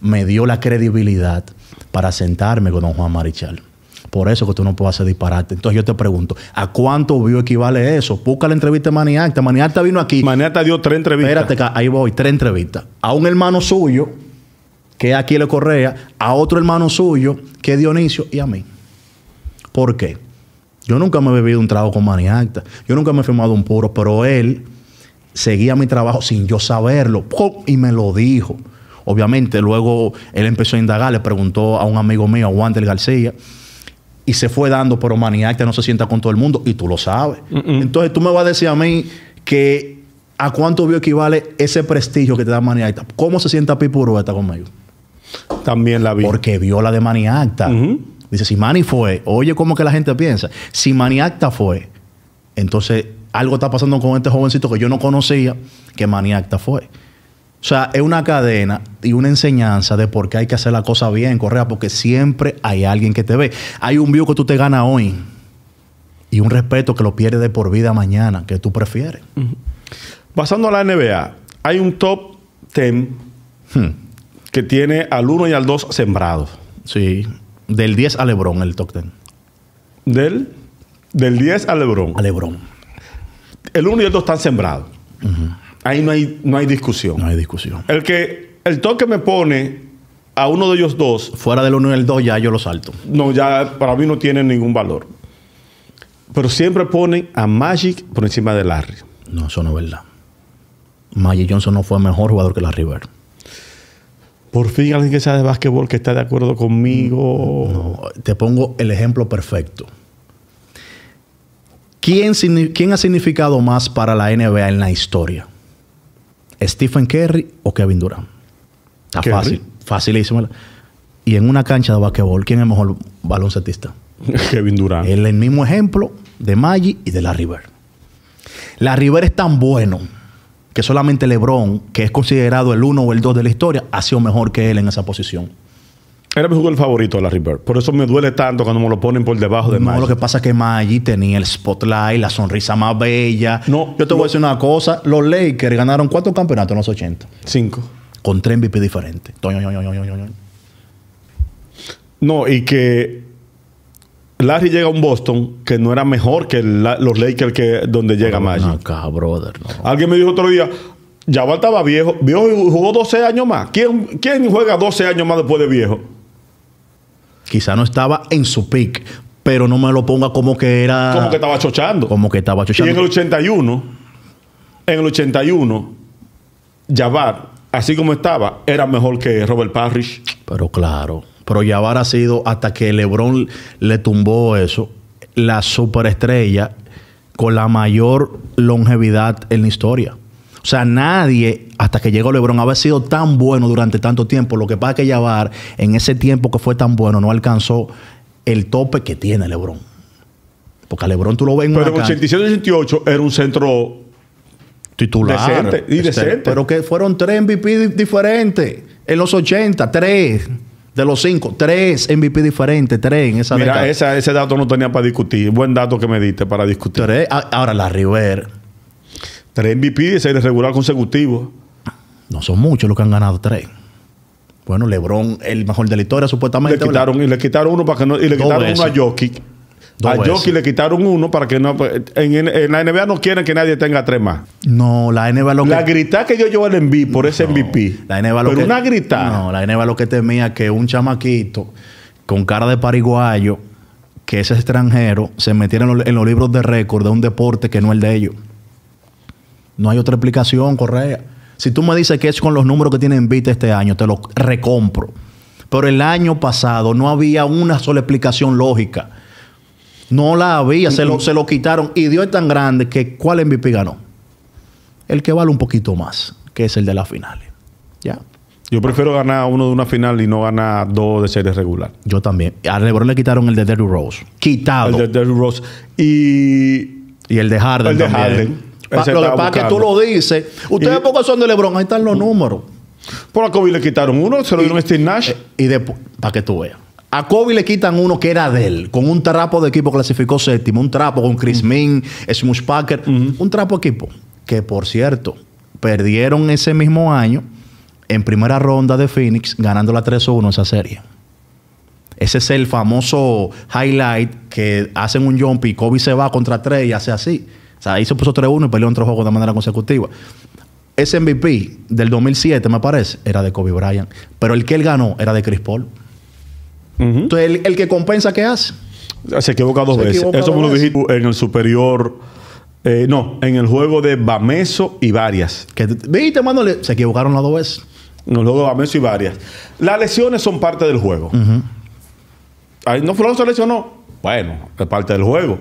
me dio la credibilidad para sentarme con don Juan Marichal. Por eso que tú no puedes hacer disparate. Entonces yo te pregunto, ¿a cuánto vio equivale eso? Busca la entrevista de Maniacta. Maniacta vino aquí. Maniacta dio tres entrevistas. Espérate, ahí voy, tres entrevistas. A un hermano suyo, que es le Correa, a otro hermano suyo, que es Dionisio, y a mí. ¿Por qué? Yo nunca me he bebido un trago con Maniacta. Yo nunca me he firmado un puro, pero él seguía mi trabajo sin yo saberlo. Y me lo dijo. Obviamente, luego él empezó a indagar, le preguntó a un amigo mío, a Wander García, y se fue dando, pero Maniacta no se sienta con todo el mundo, y tú lo sabes. Entonces tú me vas a decir a mí que a cuánto vio equivale ese prestigio que te da Maniacta. ¿Cómo se sienta Pipuro está conmigo? También la vi. Porque vio la de Maniacta. Dice, si Mani fue, oye cómo que la gente piensa, si Maniacta fue, entonces algo está pasando con este jovencito que yo no conocía, que maniacta fue. O sea, es una cadena y una enseñanza de por qué hay que hacer la cosa bien, Correa, porque siempre hay alguien que te ve. Hay un view que tú te ganas hoy y un respeto que lo pierdes de por vida mañana, que tú prefieres. Pasando a la NBA, hay un top ten hmm. que tiene al 1 y al 2 sembrados. Sí, del 10 a Lebron el top ten. ¿Del? Del 10 a Lebron. A Lebron. El uno y el dos están sembrados. Ahí no hay, no hay discusión. No hay discusión. El que el toque me pone a uno de ellos dos. Fuera del uno y el 2 ya yo lo salto. No, ya para mí no tiene ningún valor. Pero siempre ponen a Magic por encima de Larry. No, eso no es verdad. Magic Johnson no fue mejor jugador que Larry Bird. Por fin alguien que sea de básquetbol que está de acuerdo conmigo. No, te pongo el ejemplo perfecto. ¿Quién, ha significado más para la NBA en la historia? ¿Stephen Curry o Kevin Durant? Está fácil, facilísimo. Y en una cancha de basquetbol, ¿quién es mejor baloncetista? [laughs] Kevin Durant. es el mismo ejemplo de Maggi y de la River. La River es tan bueno que solamente LeBron, que es considerado el uno o el dos de la historia, ha sido mejor que él en esa posición. Era mi jugador favorito Larry la River. Por eso me duele tanto cuando me lo ponen por debajo de no, lo que pasa es que Maggi tenía el spotlight, la sonrisa más bella. No, Yo te voy a decir una cosa. Los Lakers ganaron cuatro campeonatos en los 80. Cinco. Con tres MVP diferentes. No, y que Larry llega a un Boston que no era mejor que los Lakers que, donde llega Magic. No, brother. Alguien me dijo otro día, Jabal estaba viejo, viejo jugó 12 años más. ¿Quién, ¿Quién juega 12 años más después de viejo? Quizá no estaba en su pick, pero no me lo ponga como que era. Como que estaba chochando. Como que estaba chochando. Y en el 81, en el 81, Jabbar, así como estaba, era mejor que Robert Parrish. Pero claro. Pero Jabbar ha sido hasta que LeBron le tumbó eso, la superestrella con la mayor longevidad en la historia. O sea, nadie, hasta que llegó LeBron, había sido tan bueno durante tanto tiempo. Lo que pasa es que llevar en ese tiempo que fue tan bueno, no alcanzó el tope que tiene LeBron. Porque a LeBron tú lo ves en Pero en 87-88 era un centro titular. Decente, y este, decente. Pero que fueron tres MVP diferentes. En los 80, tres. De los cinco, tres MVP diferentes, tres en esa Mira, ese dato no tenía para discutir. Buen dato que me diste para discutir. Ahora, la River Tres MVP de serie regular consecutivo. No son muchos los que han ganado tres. Bueno, LeBron, el mejor de la historia, supuestamente. Le quitaron, y le quitaron uno para que no, y le quitaron uno a Jokic. a le quitaron uno para que no. En, la NBA no quieren que nadie tenga tres más. No, la NBA lo La grita que yo llevo el MVP por ese MVP. La NBA Pero una grita. No, la NBA lo que temía que un chamaquito con cara de pariguayo, que es extranjero, se metiera en los, en los libros de récord de un deporte que no es el de ellos. No hay otra explicación, Correa. Si tú me dices que es con los números que tiene Envite este año, te lo recompro. Pero el año pasado no había una sola explicación lógica. No la había, se lo, quitaron. Y Dios es tan grande que ¿cuál MVP ganó? El que vale un poquito más, que es el de las finales. ¿Ya? Yo prefiero ganar uno de una final y no ganar dos de series regular. Yo también. A LeBron le quitaron el de Derrick Rose. Quitado. El de Derrick Rose. Y... Y el de Harden El de Harden. Pa, que tú lo dices. Ustedes poco son de Lebron, ahí están los mm. números. Por a Kobe le quitaron uno, se lo dieron a Steve Nash. Eh, y, después, para que tú veas. A Kobe le quitan uno que era de él, con un trapo de equipo clasificó séptimo, un trapo con Chris mm. Min, Smush Packer, mm. un trapo equipo. Que por cierto, perdieron ese mismo año en primera ronda de Phoenix, ganando la 3-1 esa serie. Ese es el famoso highlight que hacen un jump y Kobe se va contra 3 y hace así. O sea, ahí se puso 3-1 y peleó en juego de manera consecutiva. Ese MVP del 2007, me parece, era de Kobe Bryant. Pero el que él ganó era de Chris Paul. Entonces, el, que compensa, ¿qué hace? Se equivoca dos veces. Eso me lo dijiste en el superior. Eh, no, en el juego de Bameso y varias. Viste, mano, se equivocaron las dos veces. En el juego de Bameso y varias. Las lesiones son parte del juego. Uh no, Flor se lesionó. Bueno, es parte del juego.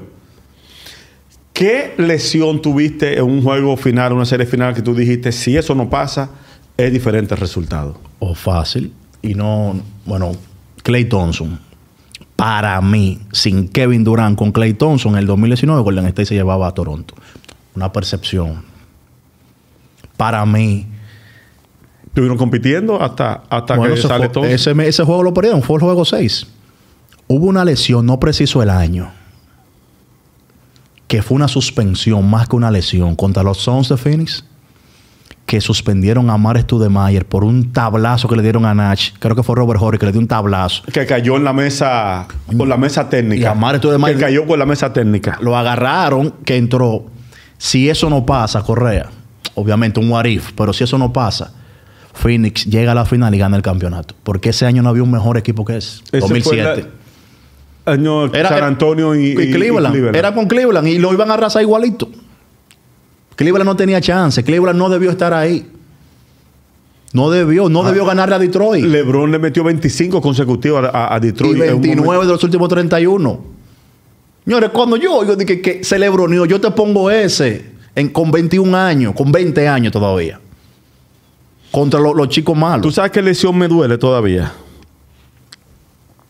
¿Qué lesión tuviste en un juego final, una serie final que tú dijiste, si eso no pasa, es diferente el resultado? O fácil. Y no, bueno, Clay Thompson. Para mí, sin Kevin Durant, con Clay Thompson, en el 2019 Golden State se llevaba a Toronto. Una percepción. Para mí, estuvieron compitiendo hasta, hasta que sale todo. Ese, ese, juego lo perdieron, fue el juego 6. Hubo una lesión, no preciso el año que fue una suspensión más que una lesión contra los Suns de Phoenix, que suspendieron a Mares Tudemeyer por un tablazo que le dieron a Nash. Creo que fue Robert Horry que le dio un tablazo. Que cayó en la mesa, por la mesa técnica. Y a Tudemeyer. Que cayó por la mesa técnica. Lo agarraron, que entró. Si eso no pasa, Correa, obviamente un Warif, pero si eso no pasa, Phoenix llega a la final y gana el campeonato. Porque ese año no había un mejor equipo que ese. ese 2007 era, Antonio y, Cleveland. Era con Cleveland y lo iban a arrasar igualito. Cleveland no tenía chance. Cleveland no debió estar ahí. No debió, no debió ah, ganarle a Detroit. LeBron le metió 25 consecutivos a, Detroit. Y 29 de los últimos 31. Señores, cuando yo oigo que, que se yo te pongo ese en, con 21 años, con 20 años todavía. Contra los chicos malos. ¿Tú sabes qué lesión me duele todavía?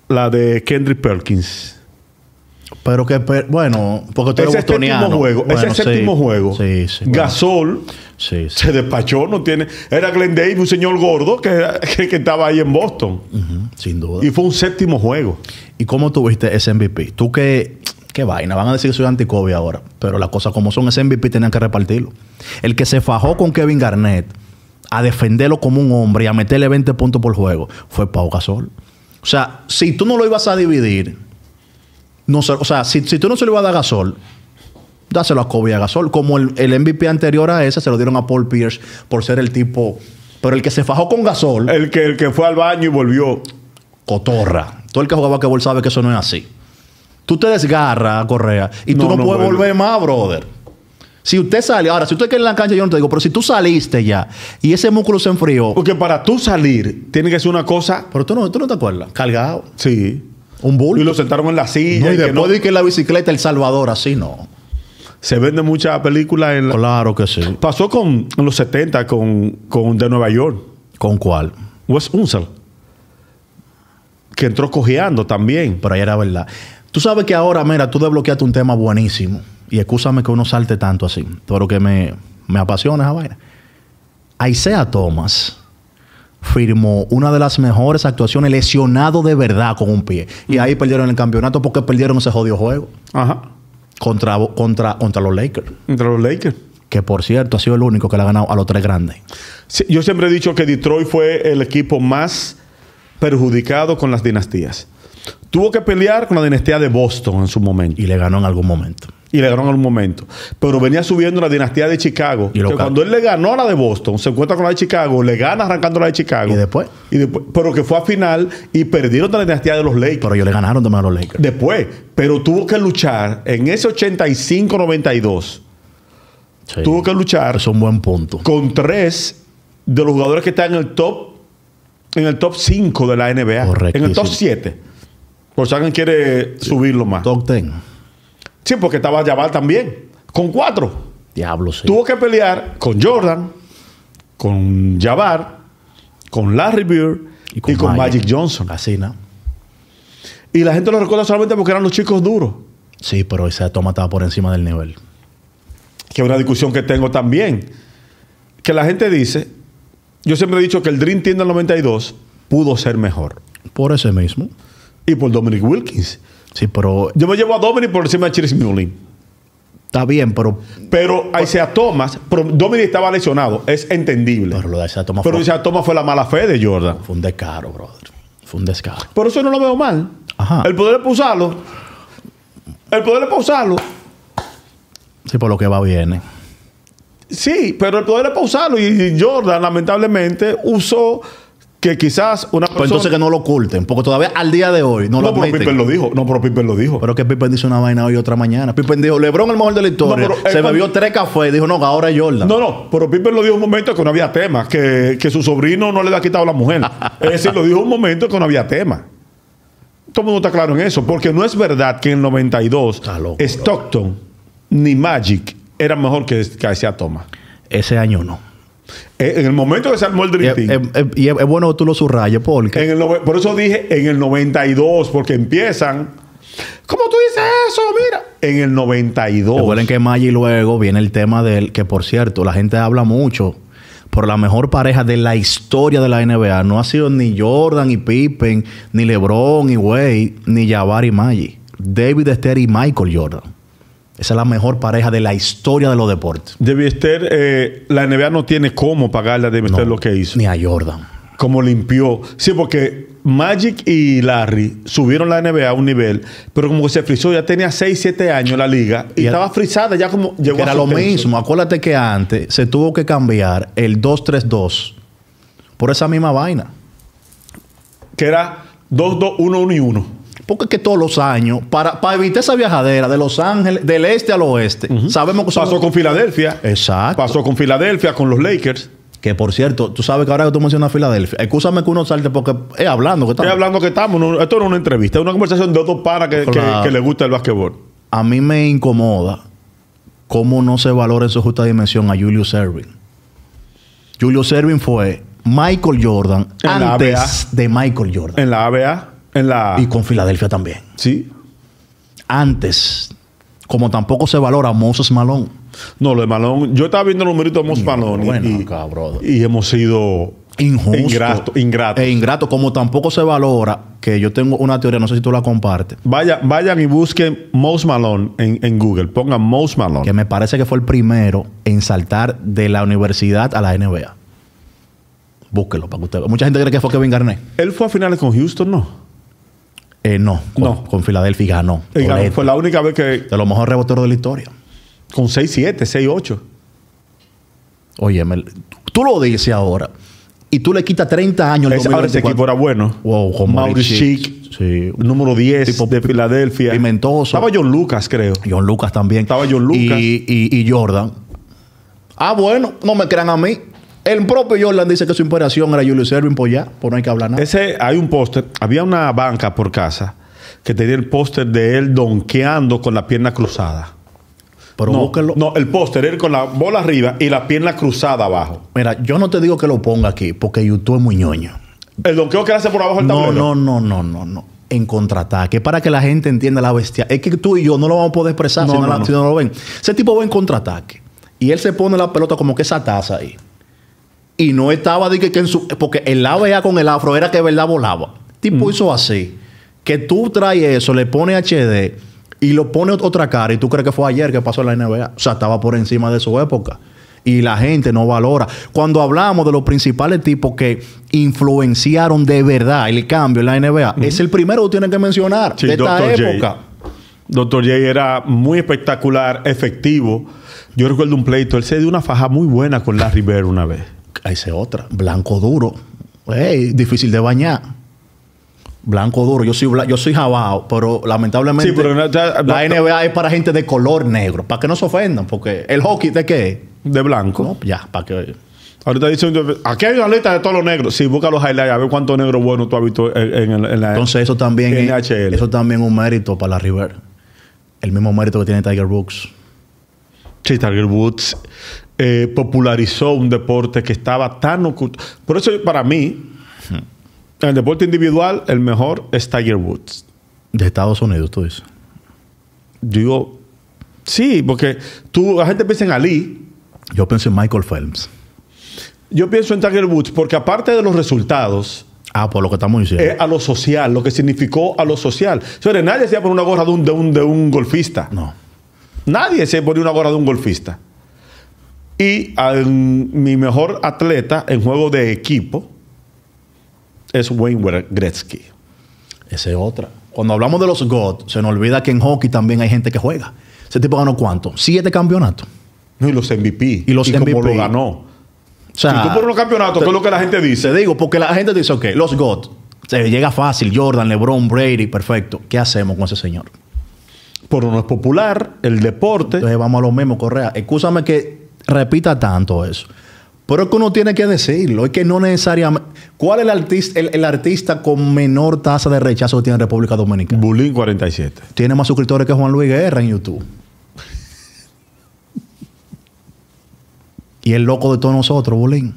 la de Kendrick Perkins. Pero que, bueno, porque tú eres ese Juego, Es ese séptimo juego. Gasol se despachó, no tiene. Era Glenn Davis, un señor gordo que, que, estaba ahí en Boston. sin duda. Y fue un séptimo juego. ¿Y cómo tuviste ese MVP? Tú que. Qué vaina, van a decir que soy anti ahora. Pero las cosas como son, ese MVP tenían que repartirlo. El que se fajó con Kevin Garnett a defenderlo como un hombre y a meterle 20 puntos por juego fue Pau Gasol. O sea, si tú no lo ibas a dividir, no, o sea, si, tú no se lo ibas a dar a Gasol, dáselo a Kobe a Gasol. Como el, MVP anterior a ese se lo dieron a Paul Pierce por ser el tipo. Pero el que se fajó con Gasol. El que, el que fue al baño y volvió. Cotorra. Todo el que jugaba quebol sabe que eso no es así. Tú te desgarras, Correa, y tú no, puedes volver más, brother. Si usted sale, ahora, si usted quiere en la cancha, yo no te digo, pero si tú saliste ya y ese músculo se enfrió. Porque para tú salir, tiene que ser una cosa. Pero tú no, tú no te acuerdas. Cargado. Sí. Un bulto. Y lo sentaron en la silla. No, y, después que de que la bicicleta El Salvador, así no. Se vende muchas películas en la... Claro que sí. Pasó con en los 70 con, con de Nueva York. ¿Con cuál? Wes Unsel. Que entró cojeando también. Pero ahí era verdad. Tú sabes que ahora, mira, tú desbloqueaste un tema buenísimo y escúchame que uno salte tanto así, pero que me, apasiona esa vaina. Isaiah Thomas firmó una de las mejores actuaciones lesionado de verdad con un pie. Y ahí perdieron el campeonato porque perdieron ese jodido juego. Ajá. Contra, contra, los Lakers. Contra los Lakers. Que por cierto ha sido el único que le ha ganado a los tres grandes. yo siempre he dicho que Detroit fue el equipo más perjudicado con las dinastías. Tuvo que pelear con la dinastía de Boston en su momento. Y le ganó en algún momento y le ganó en algún momento. Pero venía subiendo la dinastía de Chicago. Y que cuando él le ganó la de Boston, se encuentra con la de Chicago, le gana arrancando la de Chicago. ¿Y después? Y pero que fue a final y perdieron la dinastía de los Lakers. Pero ellos le ganaron también a los Lakers. Después. Pero tuvo que luchar en ese 85-92. tuvo que luchar. Es un buen punto. Con tres de los jugadores que están en el top en el top 5 de la NBA. En el top 7. Por si alguien quiere subirlo más. Top 10. Sí, porque estaba Jabal también. Con cuatro. Diablo, Tuvo que pelear con Jordan, con Jabbar, con Larry Bird y con, Magic Johnson. Así, ¿no? Y la gente lo recuerda solamente porque eran los chicos duros. Sí, pero esa toma estaba por encima del nivel. Que es una discusión que tengo también. Que la gente dice, yo siempre he dicho que el Dream Team del 92 pudo ser mejor. Por ese mismo. Y por Dominic Wilkins. Sí, pero. Yo me llevo a Dominic por encima de Chris Mullin. Está bien, pero. Pero a Isaiah Thomas, Dominic estaba lesionado, es entendible. Pero lo de Isaiah Thomas. Pero fue, Isaiah Thomas fue la mala fe de Jordan. Fue un descaro, brother. Fue un descaro. Por eso no lo veo mal. Ajá. El poder es pausarlo. El poder es pausarlo. Sí, por lo que va bien. Sí, pero el poder es pausarlo. Y Jordan, lamentablemente, usó que quizás una pues entonces que no lo oculten, porque todavía al día de hoy no, lo admiten. No, pero Pippen lo dijo. No, pero Pippen lo dijo. Pero que Pippen dice una vaina hoy y otra mañana. Pippen dijo, LeBron el mejor de la historia. Eh, se bebió tres cafés. Dijo, no, ahora es Jordan. No, no. Pero Pippen lo dijo un momento que no había tema. Que, su sobrino no le ha quitado a la mujer. [laughs] es decir, lo dijo un momento que no había tema. Todo el mundo está claro en eso. Porque no es verdad que en el 92 Stockton ni Magic eran mejor que, que Thomas. Ese año no. Eh, en el momento que se armó el Y, em, em, es, bueno tú lo subrayes, porque. por eso dije en el 92, porque empiezan. ¿Cómo tú dices eso? Mira, en el 92. Recuerden que Maggi luego viene el tema del que, por cierto, la gente habla mucho por la mejor pareja de la historia de la NBA. No ha sido ni Jordan y Pippen, ni LeBron y Wade, ni Jabari y Maggi. David Esther y Michael Jordan. Esa es la mejor pareja de la historia de los deportes. De eh, la NBA no tiene cómo pagarle a De lo que hizo. Ni a Jordan. Como limpió. Sí, porque Magic y Larry subieron la NBA a un nivel, pero como que se frizó, ya tenía 6, 7 años la liga y, estaba frisada frizada, ya como llegó la a Era lo mismo, acuérdate que antes se tuvo que cambiar el 2-3-2 por esa misma vaina. Que era 2-2-1-1 y 1. Porque es que todos los años, para, evitar esa viajadera de Los Ángeles, del este al oeste, sabemos que Pasó con Filadelfia. Exacto. Pasó con Filadelfia, con los Lakers. Que por cierto, tú sabes que ahora que tú mencionas Filadelfia, escúchame que uno salte porque es hablando que estamos. Es hablando que estamos. esto no es una entrevista, es una conversación de dos para que, le gusta el básquetbol. A mí me incomoda cómo no se valora en su justa dimensión a Julius Erving. Julius Erving fue Michael Jordan antes de Michael Jordan. En la ABA. Y con Filadelfia también. Sí. Antes, como tampoco se valora Moses Malone. No, lo de Malón, yo estaba viendo los numerito de Moses Malone bueno, y, ah, y hemos sido injusto, ingrato, E ingrato, como tampoco se valora, que yo tengo una teoría, no sé si tú la compartes. Vaya, vayan y busquen Moses Malone en, Google, pongan Moses Malone. Que me parece que fue el primero en saltar de la universidad a la NBA. Búsquelo para usted Mucha gente cree que fue Kevin Garnett. Él fue a finales con Houston, ¿no? Eh, no, con, no. Filadelfia Y ganó. Fue la única vez que. De los mejores rebotero de la historia. Con 6-7, 6-8. Oye, tú lo dices ahora. Y tú le quitas 30 años. Ese, ahora ese equipo era bueno. Wow, con Chic. Sí. Número 10 de Filadelfia. Pimentoso. Estaba John Lucas, creo. John Lucas también. Estaba John Lucas. Y, y Jordan. Ah, bueno, no me crean a mí. El propio Jordan dice que su imperación era Julio Servin pues ya por pues no hay que hablar nada. Ese, hay un póster, había una banca por casa que tenía el póster de él donkeando con la pierna cruzada. Pero no, el póster, él con la bola arriba y la pierna cruzada abajo. Mira, yo no te digo que lo ponga aquí, porque YouTube es muy ñoño. ¿El donkeo que hace por abajo del tablero? No, no, no, no, no, En contraataque, para que la gente entienda la bestia. Es que tú y yo no lo vamos a poder expresar si no lo ven. Ese tipo va en contraataque. Y él se pone la pelota como que esa taza ahí y no estaba de que, en su, porque el ABA con el afro era que verdad volaba. Tipo mm. hizo así, que tú traes eso, le pone HD y lo pone otra cara y tú crees que fue ayer que pasó la NBA. O sea, estaba por encima de su época. Y la gente no valora. Cuando hablamos de los principales tipos que influenciaron de verdad el cambio en la NBA, es el primero que tienen que mencionar de esta época. era muy espectacular, efectivo. Yo recuerdo un pleito. Él se dio una faja muy buena con la Rivera una vez esa es otra. Blanco duro. difícil de bañar. Blanco duro. Yo soy, yo soy jabao, pero lamentablemente la NBA es para gente de color negro. Para que no se ofendan, porque el hockey de qué? De blanco. ya, para que. Ahorita dicen, aquí hay una lista de todos los negros. Sí, busca los highlights, a ver cuántos negros buenos tú has visto en, en, en Entonces, eso también es, eso también un mérito para la River. El mismo mérito que tiene Tiger Woods. Sí, Tiger Woods eh, popularizó un deporte que estaba tan oculto. Por eso, para mí, en el deporte individual, el mejor es Tiger Woods. De Estados Unidos, tú dices. Digo, sí, porque tú, la gente piensa en Ali. Yo pienso en Michael Phelps. Yo pienso en Tiger Woods porque aparte de los resultados, Ah, por lo que estamos a lo social, lo que significó a lo social. Señores, nadie se va a poner una gorra de un, de un, golfista. No. Nadie se pone una gorra de un golfista. Y mi mejor atleta en juego de equipo es Wayne Gretzky. Esa es otra. Cuando hablamos de los God se nos olvida que en hockey también hay gente que juega. Ese tipo ganó cuánto? Siete campeonatos. y los MVP. Y los y Como lo ganó. O si tú por los campeonatos, es lo que la gente dice. digo, porque la gente dice, ok, los God Se llega fácil, Jordan, LeBron, Brady, perfecto. ¿Qué hacemos con ese señor? Por lo es popular, el deporte. Entonces vamos a lo mismo, Correa. Escúchame que repita tanto eso. Pero es que uno tiene que decirlo, es que no necesariamente. ¿Cuál es el artista, con menor tasa de rechazo que tiene República Dominicana? Bulín 47. Tiene más suscriptores que Juan Luis Guerra en YouTube. y el loco de todos nosotros, Bulín.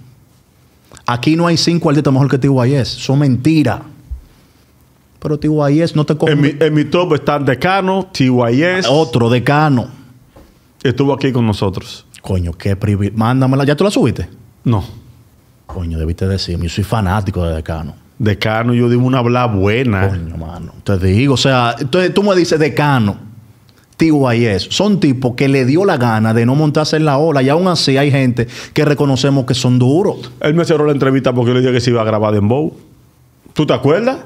Aquí no hay cinco artistas mejor que T.Y.S. Son mentiras. Pero T.Y.S. no te en en mi, top están Decano, T.Y.S. Otro Decano. Estuvo aquí con nosotros. Coño, qué privilegio. Mándamela. ¿Ya tú la subiste? No. Coño, debiste decirme. Yo soy fanático de Decano. Decano, yo digo una bla buena. Coño, mano. Te digo, o sea, entonces tú me dices Decano. Tigo ahí es. Son tipos que le dio la gana de no montarse en la ola y aún así hay gente que reconocemos que son duros. Él me cerró la entrevista porque yo le dije que se iba a grabar en Bow. ¿Tú te acuerdas?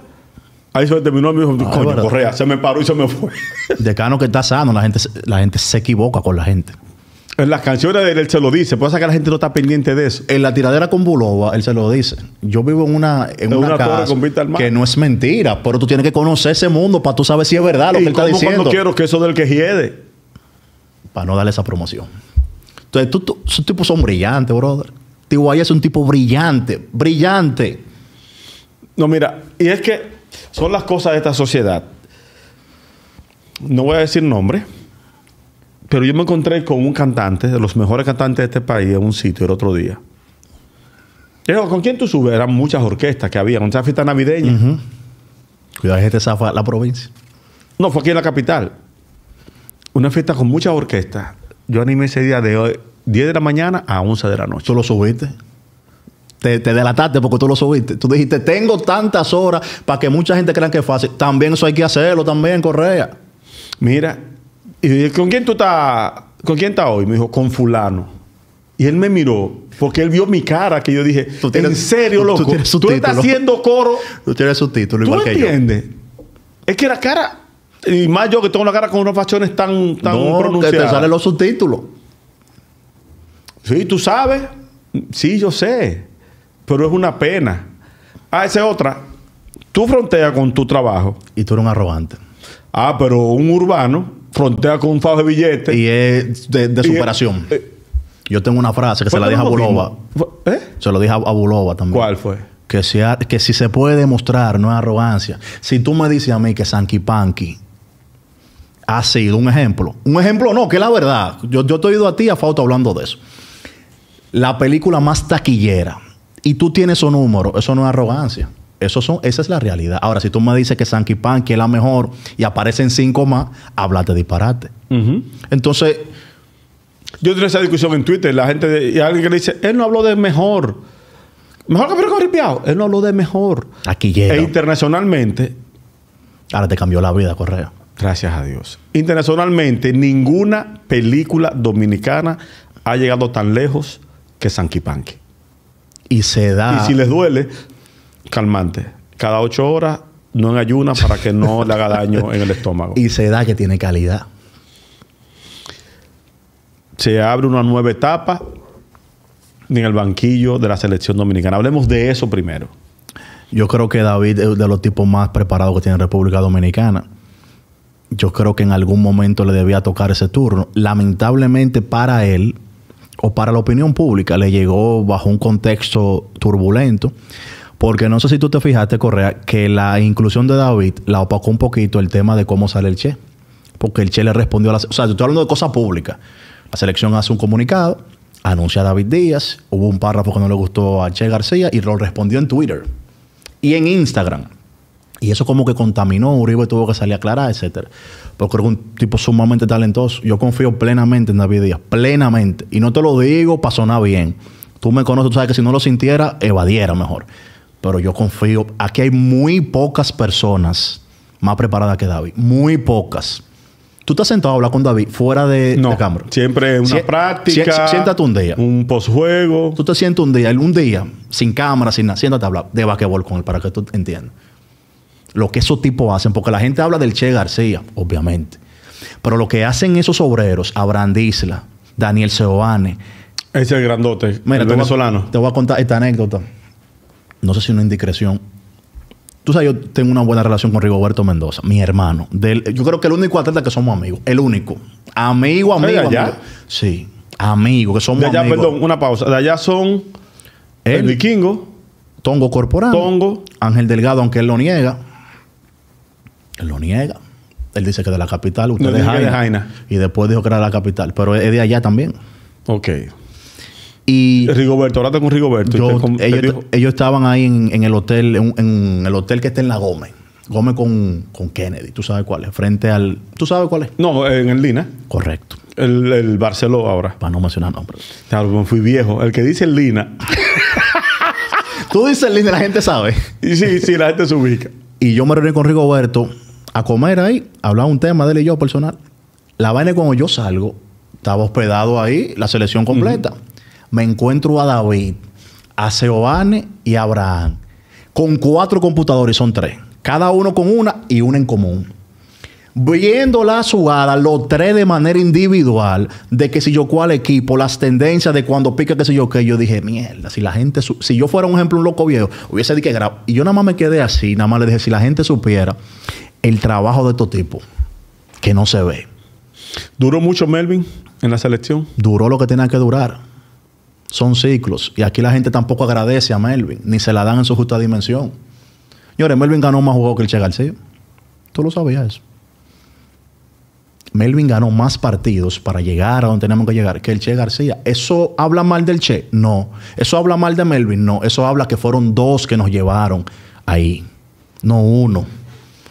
Ahí se terminó y me dijo, ah, Correa, se me paró y se me fue. Decano que está sano, la gente, la gente se equivoca con la gente. En las canciones de él, se lo dice, ser que la gente no está pendiente de eso. En la tiradera con Bulova, él se lo dice. Yo vivo en una, en una, casa que no es mentira, pero tú tienes que conocer ese mundo para tú saber si es verdad lo que él está diciendo. cuando quiero que eso del que hiede. Para no darle esa promoción. Entonces, tú, esos tipos son brillantes, brother. Tiguaya es un tipo brillante, brillante. No, mira, y es que son las cosas de esta sociedad. No voy a decir nombre pero yo me encontré con un cantante, de los mejores cantantes de este país, en un sitio el otro día. Dijo, ¿con quién tú subes? Eran muchas orquestas que había, muchas fiestas navideñas. Cuidado, gente fue la provincia. No, fue aquí en la capital. Una fiesta con muchas orquestas. Yo animé ese día de hoy, 10 de la mañana a 11 de la noche. ¿Tú lo subiste? Te, te, delataste porque tú lo subiste. Tú dijiste, tengo tantas horas para que mucha gente crea que es fácil. También eso hay que hacerlo, también, Correa. Mira, y ¿con quién tú estás? ¿Con quién estás hoy? Me dijo, con fulano. Y él me miró, porque él vio mi cara, que yo dije, en serio, loco, tú, estás haciendo coro. Tú tienes subtítulos igual ¿Tú entiendes? Es que la cara, y más yo que tengo una cara con unos facciones tan, tan no, Que te salen los subtítulos. Sí, tú sabes. Sí, yo sé. Pero es una pena. Ah, esa es otra. Tú fronteas con tu trabajo. Y tú eres un arrogante. Ah, pero un urbano frontea con un fajo de billetes. Y es de, superación. Eh, yo tengo una frase que se la dije a Bulova. ¿Eh? Se lo dije a, Bulova también. ¿Cuál fue? Que, sea, que si se puede demostrar, no es arrogancia. Si tú me dices a mí que Sanky Panky ha sido un ejemplo. Un ejemplo no, que es la verdad. Yo, te he oído a ti a Fauto hablando de eso. La película más taquillera. Y tú tienes su número. Eso no es arrogancia son, esa es la realidad. Ahora, si tú me dices que Sanky Panky es la mejor y aparecen cinco más, háblate disparate. Entonces. Yo tuve esa discusión en Twitter. La gente, de, y alguien que le dice, él no habló de mejor. Mejor que Perico Ripiao. Él no habló de mejor. Aquí llega. E internacionalmente. Ahora te cambió la vida, Correa. Gracias a Dios. Internacionalmente, ninguna película dominicana ha llegado tan lejos que Sanky Panky. Y se da. Y si les duele, calmante. Cada ocho horas, no en ayunas para que no le haga daño en el estómago. [laughs] Y se da que tiene calidad. Se abre una nueva etapa en el banquillo de la selección dominicana. Hablemos de eso primero. Yo creo que David es de los tipos más preparados que tiene República Dominicana. Yo creo que en algún momento le debía tocar ese turno. Lamentablemente para él o para la opinión pública le llegó bajo un contexto turbulento porque no sé si tú te fijaste, Correa, que la inclusión de David la opacó un poquito el tema de cómo sale el Che. Porque el Che le respondió a la... O sea, yo estoy hablando de cosas públicas. La selección hace un comunicado, anuncia a David Díaz, hubo un párrafo que no le gustó a Che García y lo respondió en Twitter y en Instagram. Y eso como que contaminó, Uribe tuvo que salir a aclarar, etc. Porque es un tipo sumamente talentoso. Yo confío plenamente en David Díaz, plenamente. Y no te lo digo pasó nada bien. Tú me conoces, tú sabes que si no lo sintiera, evadiera mejor. Pero yo confío, aquí hay muy pocas personas más preparadas que David, muy pocas. ¿Tú te has sentado a hablar con David fuera de, no, cámara? Siempre una práctica. siéntate un día. Un posjuego. Tú te sientes un día, un día, sin cámara, sin nada. Siéntate a hablar de basquetbol con él para que tú entiendas. Lo que esos tipos hacen, porque la gente habla del Che García, obviamente. Pero lo que hacen esos obreros, Abraham Isla, Daniel Seoane. Ese es el grandote, el venezolano. te voy a contar esta anécdota no sé si una indiscreción. Tú sabes, yo tengo una buena relación con Rigoberto Mendoza, mi hermano. yo creo que el único atleta que somos amigos. El único. Amigo, amigo. ¿De Sí, amigo, que somos de allá, Perdón, una pausa. De allá son el, vikingo. Tongo Corporal. Tongo. Ángel Delgado, aunque él lo niega. Él lo niega. Él dice que de la capital, usted Y después dijo que era de la capital. Pero es de allá también. Ok. Y Rigoberto, ahora con Rigoberto. ellos, estaban ahí en, el hotel, en, el hotel que está en La Gómez. Gómez con, con, Kennedy, tú sabes cuál es, frente al... ¿Tú sabes cuál es? No, en el Lina. Correcto. El, el Barceló ahora. Para no mencionar nombres. Claro, pues fui viejo. El que dice Lina. [laughs] tú dices el Lina, la gente sabe. Y sí, sí, la gente se ubica. Y yo me reuní con Rigoberto a comer ahí, hablaba un tema de él y yo personal. La vaina cuando yo salgo, estaba hospedado ahí la selección completa me encuentro a David, a Seobane y a Abraham, con cuatro computadores, son tres, cada uno con una y una en común. Viendo la jugada, los tres de manera individual, de que si yo cuál equipo, las tendencias de cuando pica, qué sé yo qué, yo dije, mierda, si la gente, si yo fuera un ejemplo, un loco viejo, hubiese dicho que Y yo nada más me quedé así, nada más le dije, si la gente supiera el trabajo de estos tipos, que no se ve. ¿Duró mucho Melvin en la selección? Duró lo que tenía que durar. Son ciclos. Y aquí la gente tampoco agradece a Melvin, ni se la dan en su justa dimensión. Señores, Melvin ganó más juegos que el Che García. Tú lo sabías eso. Melvin ganó más partidos para llegar a donde tenemos que llegar que el Che García. ¿Eso habla mal del Che? No. ¿Eso habla mal de Melvin? No. Eso habla que fueron dos que nos llevaron ahí, no uno.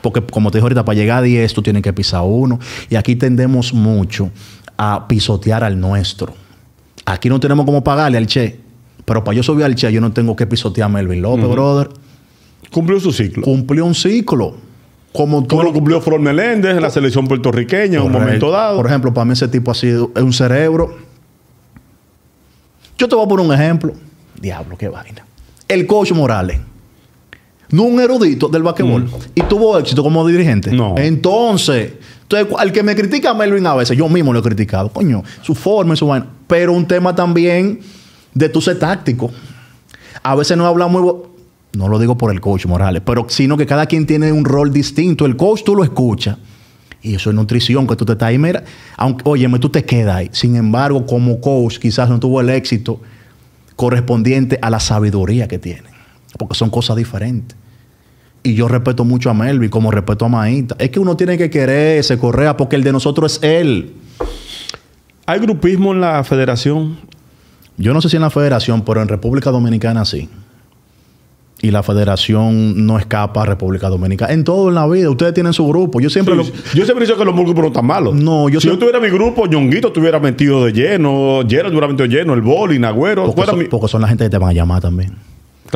Porque como te dije ahorita, para llegar a 10 tú tienes que pisar uno. Y aquí tendemos mucho a pisotear al nuestro. Aquí no tenemos cómo pagarle al Che. Pero para yo subir al Che, yo no tengo que pisotear a Melvin López, brother. Cumplió su ciclo. Cumplió un ciclo. Como, Como lo cumplió Flor Meléndez en la selección puertorriqueña en un momento dado. Por ejemplo, para mí ese tipo ha sido un cerebro. Yo te voy a poner un ejemplo. Diablo, qué vaina. El coach Morales no un erudito del básquetbol. Mm. y tuvo éxito como dirigente. No. Entonces, al que me critica a Melvin a veces, yo mismo lo he criticado, coño, su forma y su vaina. Pero un tema también de tu ser táctico. A veces no habla muy. No lo digo por el coach Morales, pero sino que cada quien tiene un rol distinto. El coach tú lo escuchas. Y eso es nutrición, que tú te estás ahí. Mira, aunque, óyeme, tú te quedas ahí. Sin embargo, como coach, quizás no tuvo el éxito correspondiente a la sabiduría que tiene. Porque son cosas diferentes. Y yo respeto mucho a Melvin como respeto a Maíta. Es que uno tiene que querer ese Correa, porque el de nosotros es él. ¿Hay grupismo en la federación? Yo no sé si en la federación, pero en República Dominicana sí. Y la federación no escapa a República Dominicana. En todo en la vida, ustedes tienen su grupo. Yo siempre, yo siempre he dicho que los grupos no están malos. No, yo si yo tuviera mi grupo, Yonguito, estuviera metido de lleno, Gerald duramente de lleno, el Boli, Agüero. Porque, son la gente que te van a llamar también.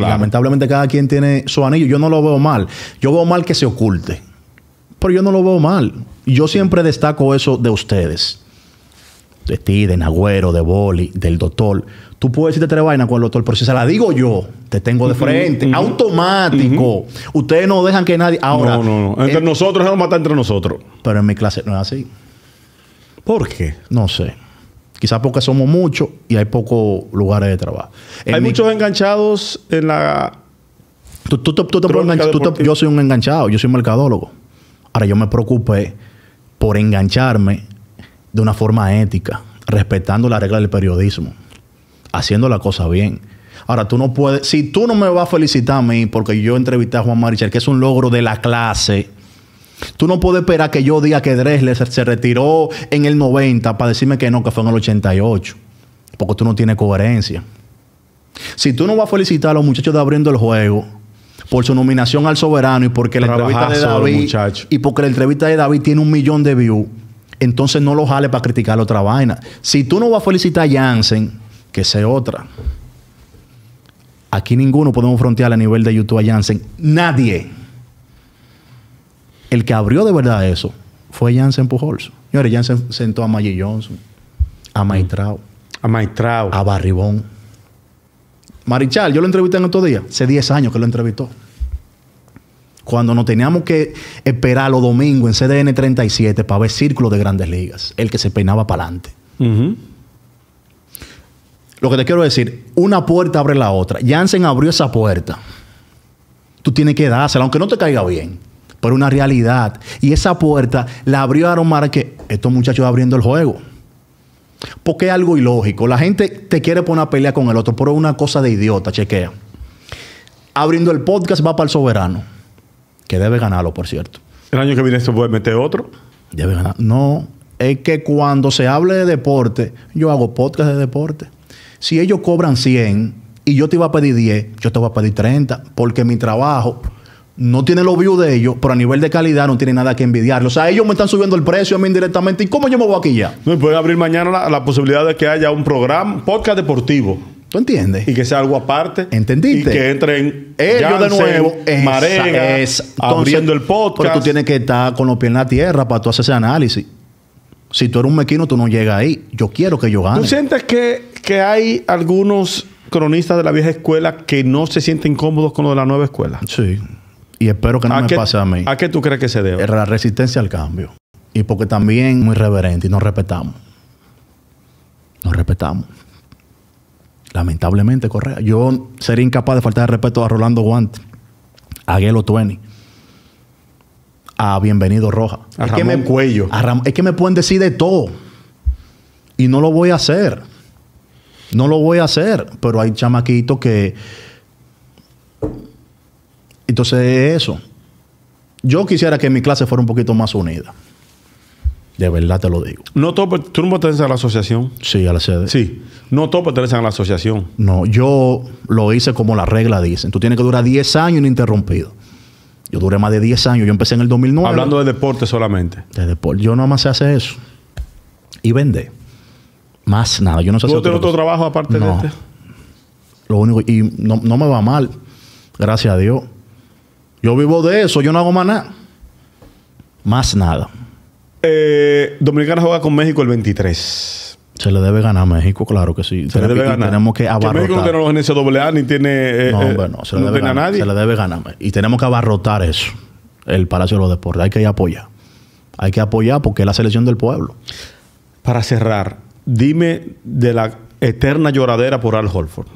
Lamentablemente cada quien tiene su anillo. Yo no lo veo mal. Yo veo mal que se oculte. Pero yo no lo veo mal. Yo siempre destaco eso de ustedes. De ti, de Nagüero, de Boli, del doctor. Tú puedes decirte tres vainas con el doctor, pero si se la digo yo, te tengo de frente. Automático. Ustedes no dejan que nadie. Ahora. Entre nosotros, a matar entre nosotros. Pero en mi clase no es así. ¿Por qué? No sé. Quizás porque somos muchos y hay pocos lugares de trabajo. hay muchos enganchados en la. Tú, yo soy un enganchado, yo soy un mercadólogo. Ahora yo me preocupé por engancharme de una forma ética, respetando la regla del periodismo, haciendo la cosa bien. Ahora, tú no puedes, si tú no me vas a felicitar a mí porque yo entrevisté a Juan Marichal, que es un logro de la clase, Tú no puedes esperar que yo diga que Dresler se retiró en el 90 para decirme que no, que fue en el 88. Porque tú no tienes coherencia. Si tú no vas a felicitar a los muchachos de abriendo el juego por su nominación al soberano y porque la, entrevista de David y porque el entrevista de David tiene un millón de views, entonces no lo jale para criticar la otra vaina. Si tú no vas a felicitar a Jansen, que sea otra. Aquí ninguno podemos frontear a nivel de YouTube a Jansen. Nadie. El que abrió de verdad eso fue Jansen Pujols. Señores, Jansen sentó a Maggie Johnson, a mm. Maitrao, a a Barribón. Marichal, yo lo entrevisté en otro día. Hace 10 años que lo entrevistó. Cuando nos teníamos que esperar los domingos en CDN 37 para ver Círculo de Grandes Ligas, el que se peinaba para adelante. Lo que te quiero decir, una puerta abre la otra. Jansen abrió esa puerta. Tú tienes que dársela, aunque no te caiga bien por una realidad. Y esa puerta la abrió Aaron que estos muchachos abriendo el juego. Porque es algo ilógico. La gente te quiere poner una pelea con el otro, pero es una cosa de idiota, chequea. Abriendo el podcast va para el soberano, que debe ganarlo, por cierto. ¿El año que viene se puede meter otro? Debe ganar. No, es que cuando se hable de deporte, yo hago podcast de deporte. Si ellos cobran 100 y yo te iba a pedir 10, yo te voy a pedir 30, porque mi trabajo no tiene los views de ellos, pero a nivel de calidad no tiene nada que envidiar. O sea, ellos me están subiendo el precio a mí indirectamente. ¿Y cómo yo me voy aquí ya? No, pueden abrir mañana la, posibilidad de que haya un programa, podcast deportivo. ¿Tú entiendes? Y que sea algo aparte. ¿Entendiste? Y que entren ellos de nuevo. Marega, es, abriendo el podcast. Pero tú tienes que estar con los pies en la tierra para tú hacer ese análisis. Si tú eres un mequino, tú no llegas ahí. Yo quiero que yo gane. ¿Tú sientes que, que hay algunos cronistas de la vieja escuela que no se sienten cómodos con lo de la nueva escuela? Sí. Y espero que no me pase a mí. ¿A qué tú crees que se debe? La resistencia al cambio. Y porque también muy reverente y nos respetamos. Nos respetamos. Lamentablemente, Correa. Yo sería incapaz de faltar de respeto a Rolando Guante, a Gelo Twenty. a Bienvenido Roja. A Ramón que me, Cuello. es que me pueden decir de todo. Y no lo voy a hacer. No lo voy a hacer. Pero hay chamaquitos que entonces eso. Yo quisiera que mi clase fuera un poquito más unida. De verdad te lo digo. No ¿Tú no perteneces a la asociación? Sí, a la sede. Sí. No todos pertenecen a la asociación. No, yo lo hice como la regla dicen. Tú tienes que durar 10 años ininterrumpido. Yo duré más de 10 años. Yo empecé en el 2009. Hablando de deporte solamente. De deporte. Yo nada más se hace eso. Y vende Más nada. Yo no sé ¿Tú tienes otro trabajo aparte de este? Lo único... Y no me va mal. Gracias a Dios. Yo vivo de eso, yo no hago más nada. Más nada. Eh, Dominicana juega con México el 23. Se le debe ganar a México, claro que sí. Se, le debe ganar. Tenemos que abarrotar. México no tiene los NCAA ni tiene. Eh, eh, no, Se le debe ganar. A nadie. Se le debe ganar. Y tenemos que abarrotar eso. El Palacio de los Deportes. Hay que apoyar. Hay que apoyar porque es la selección del pueblo. Para cerrar, dime de la eterna lloradera por Al Holford.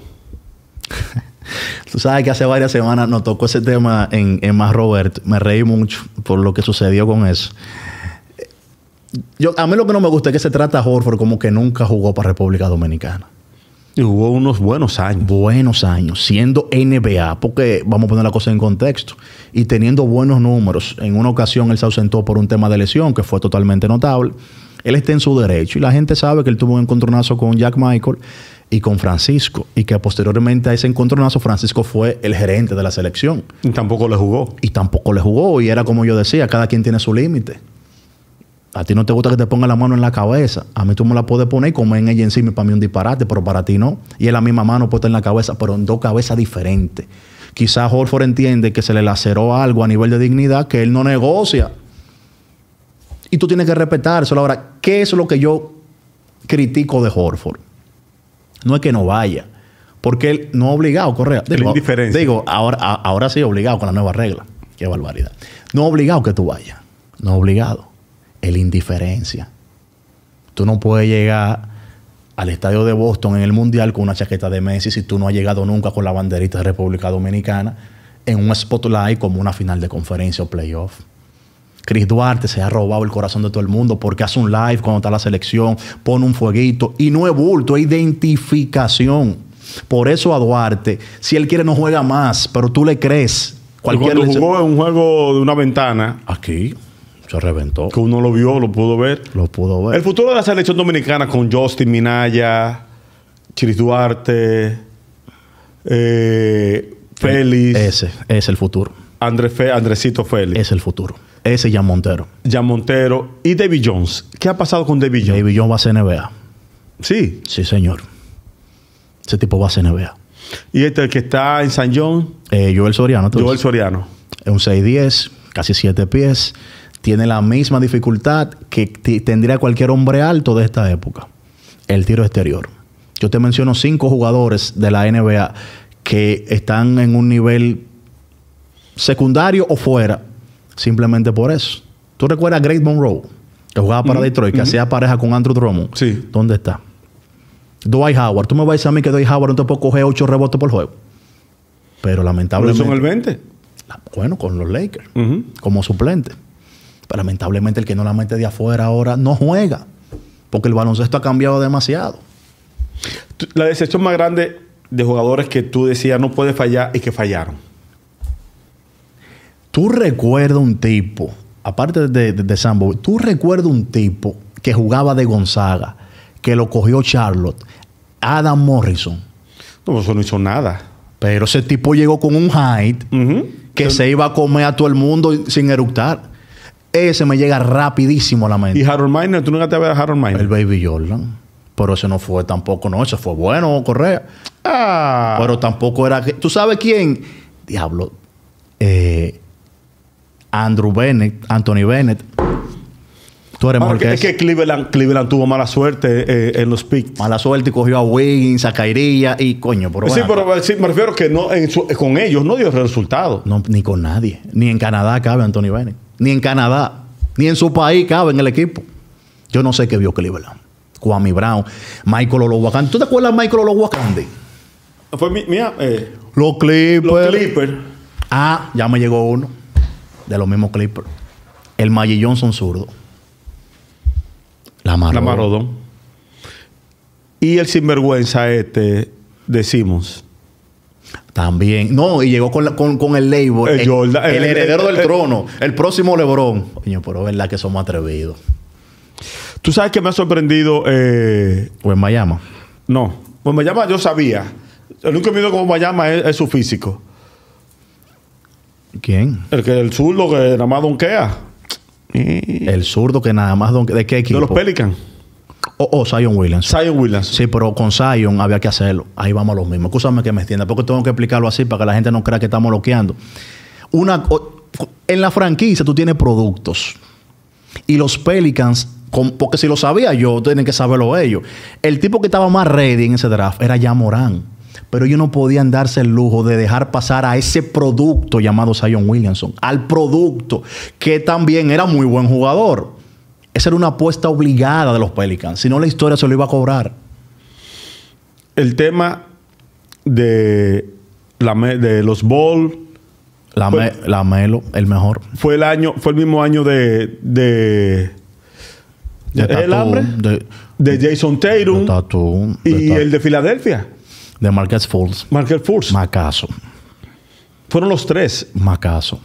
Tú sabes que hace varias semanas nos tocó ese tema en, en Más Robert. Me reí mucho por lo que sucedió con eso. Yo, a mí lo que no me gusta es que se trata a Horford como que nunca jugó para República Dominicana. Y jugó unos buenos años. Buenos años, siendo NBA, porque vamos a poner la cosa en contexto, y teniendo buenos números. En una ocasión él se ausentó por un tema de lesión que fue totalmente notable. Él está en su derecho y la gente sabe que él tuvo un encontronazo con Jack Michael y con Francisco, y que posteriormente a ese encontronazo Francisco fue el gerente de la selección. Y tampoco le jugó. Y tampoco le jugó, y era como yo decía, cada quien tiene su límite. A ti no te gusta que te ponga la mano en la cabeza. A mí tú me la puedes poner y comer en ella encima y para mí un disparate, pero para ti no. Y es la misma mano puesta en la cabeza, pero en dos cabezas diferentes. Quizás Horford entiende que se le laceró algo a nivel de dignidad que él no negocia. Y tú tienes que respetar eso. Ahora, ¿qué es lo que yo critico de Horford? No es que no vaya. Porque él no ha obligado Correa. Digo, indiferencia. digo ahora, ahora sí obligado con la nueva regla. Qué barbaridad. No obligado que tú vayas. No obligado. El indiferencia. Tú no puedes llegar al estadio de Boston en el Mundial con una chaqueta de Messi si tú no has llegado nunca con la banderita de República Dominicana en un spotlight como una final de conferencia o playoff. Chris Duarte se ha robado el corazón de todo el mundo porque hace un live cuando está la selección, pone un fueguito y no es bulto, es identificación. Por eso a Duarte, si él quiere no juega más, pero tú le crees. Cualquier cuando jugó en un juego de una ventana. Aquí se reventó. Que uno lo vio, lo pudo ver. Lo pudo ver. El futuro de la selección dominicana con Justin Minaya, Chris Duarte, eh, Félix. Ese, es el futuro. Andrés Fe, Andresito Félix. Es el futuro. Ese Jan Montero. Jan Montero y David Jones. ¿Qué ha pasado con David Jones? David Jones va a ser NBA. Sí. Sí, señor. Ese tipo va a ser NBA. ¿Y este que está en San John? Eh, Joel Soriano. Joel Soriano. Es un 6'10, casi 7 pies. Tiene la misma dificultad que tendría cualquier hombre alto de esta época. El tiro exterior. Yo te menciono cinco jugadores de la NBA que están en un nivel secundario o fuera Simplemente por eso. ¿Tú recuerdas a Great Monroe? Que jugaba para Detroit, que hacía pareja con Andrew Drummond. Sí. ¿Dónde está? Dwight Howard. Tú me vas a decir a mí que Dwight Howard no te puede coger 8 rebotes por juego. Pero lamentablemente. Pero son el 20. Bueno, con los Lakers. Como suplente. Pero lamentablemente el que no la mete de afuera ahora no juega. Porque el baloncesto ha cambiado demasiado. La decepción más grande de jugadores que tú decías no puede fallar y que fallaron. ¿Tú recuerdas un tipo, aparte de, de, Sambo, tú recuerdas un tipo que jugaba de Gonzaga, que lo cogió Charlotte, Adam Morrison? No, eso no hizo nada. Pero ese tipo llegó con un height que se iba a comer a todo el mundo sin eructar. Ese me llega rapidísimo a la mente. ¿Y Harold Miner? ¿Tú nunca te visto a Harold Miner? El Baby Jordan. Pero ese no fue tampoco, no, ese fue bueno, Correa. Ah. Pero tampoco era. ¿Tú sabes quién? Diablo. Eh, Andrew Bennett, Anthony Bennett. Tú eres Ahora, que, es que Cleveland, Cleveland tuvo mala suerte eh, en los picks. Mala suerte y cogió a Wiggins, a Kairilla y coño. sí, pero me refiero que no, con ellos no dio resultado. No, ni con nadie. Ni en Canadá cabe Anthony Bennett. Ni en Canadá. Ni en su país cabe en el equipo. Yo no sé qué vio Cleveland. Kwame Brown, Michael Olowakandi. ¿Tú te acuerdas de Michael Olowakandi? Fue mi, Eh, los Clippers. Los Clippers. Ah, ya me llegó uno de los mismos Clippers. El Magic Johnson zurdo. La Marodón. La Y el sinvergüenza este decimos. También. No, y llegó con, el label. El, heredero del trono. El próximo Lebrón. Coño, pero es verdad que somos atrevidos. Tú sabes que me ha sorprendido. Eh? O en Miami. No. Pues Miami yo sabía. Nunca único visto como Miami es su físico. ¿Quién? El que el zurdo que nada más donkea. El zurdo que nada más donkea. ¿De qué equipo? De los Pelicans. O, oh, oh, Zion Williams. Zion Williams. Sí, pero con Zion había que hacerlo. Ahí vamos a los mismos. Escúchame que me entienda, porque tengo que explicarlo así para que la gente no crea que estamos bloqueando. Una, en la franquicia tú tienes productos. Y los Pelicans, con, porque si lo sabía yo, tienen que saberlo ellos. El tipo que estaba más ready en ese draft era ya Morán pero ellos no podían darse el lujo de dejar pasar a ese producto llamado Zion Williamson, al producto que también era muy buen jugador. Esa era una apuesta obligada de los Pelicans, si no la historia se lo iba a cobrar. El tema de, la de los Ball. La, el mejor. Fue el año, fue el mismo año de. de, de, el hambre. De, Jason Tatum. y el de Filadelfia. De Marquez Falls. Marquez Falls. Macaso. Fueron los tres. Macaso.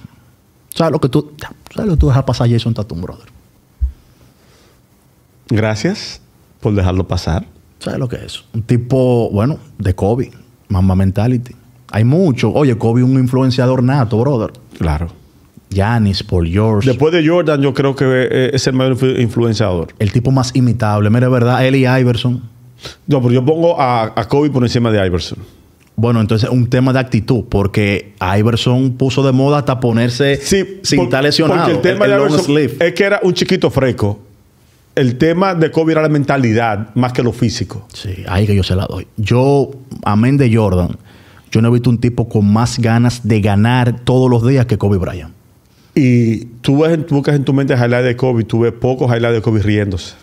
¿Sabes lo que tú, sabes lo que tú dejas pasar Jason Tatum, brother? Gracias por dejarlo pasar. ¿Sabes lo que es? Un tipo, bueno, de Kobe, Mamba Mentality. Hay mucho. Oye, Kobe un influenciador nato, brother. Claro. Yanis, Paul George. Después de Jordan, yo creo que eh, es el mayor influenciador. El tipo más imitable. Mira, verdad, Eli Iverson. No, pero yo pongo a, Kobe por encima de Iverson. Bueno, entonces un tema de actitud, porque Iverson puso de moda hasta ponerse sin estar lesionado. Porque el tema de Iverson es que era un chiquito fresco. El tema de Kobe era la mentalidad más que lo físico. Sí, ahí que yo se la doy. Yo, amén de Jordan, yo no he visto un tipo con más ganas de ganar todos los días que Kobe Bryant. Y tú ves, buscas en tu mente highlight de Kobe, tú ves pocos highlights de Kobe riéndose.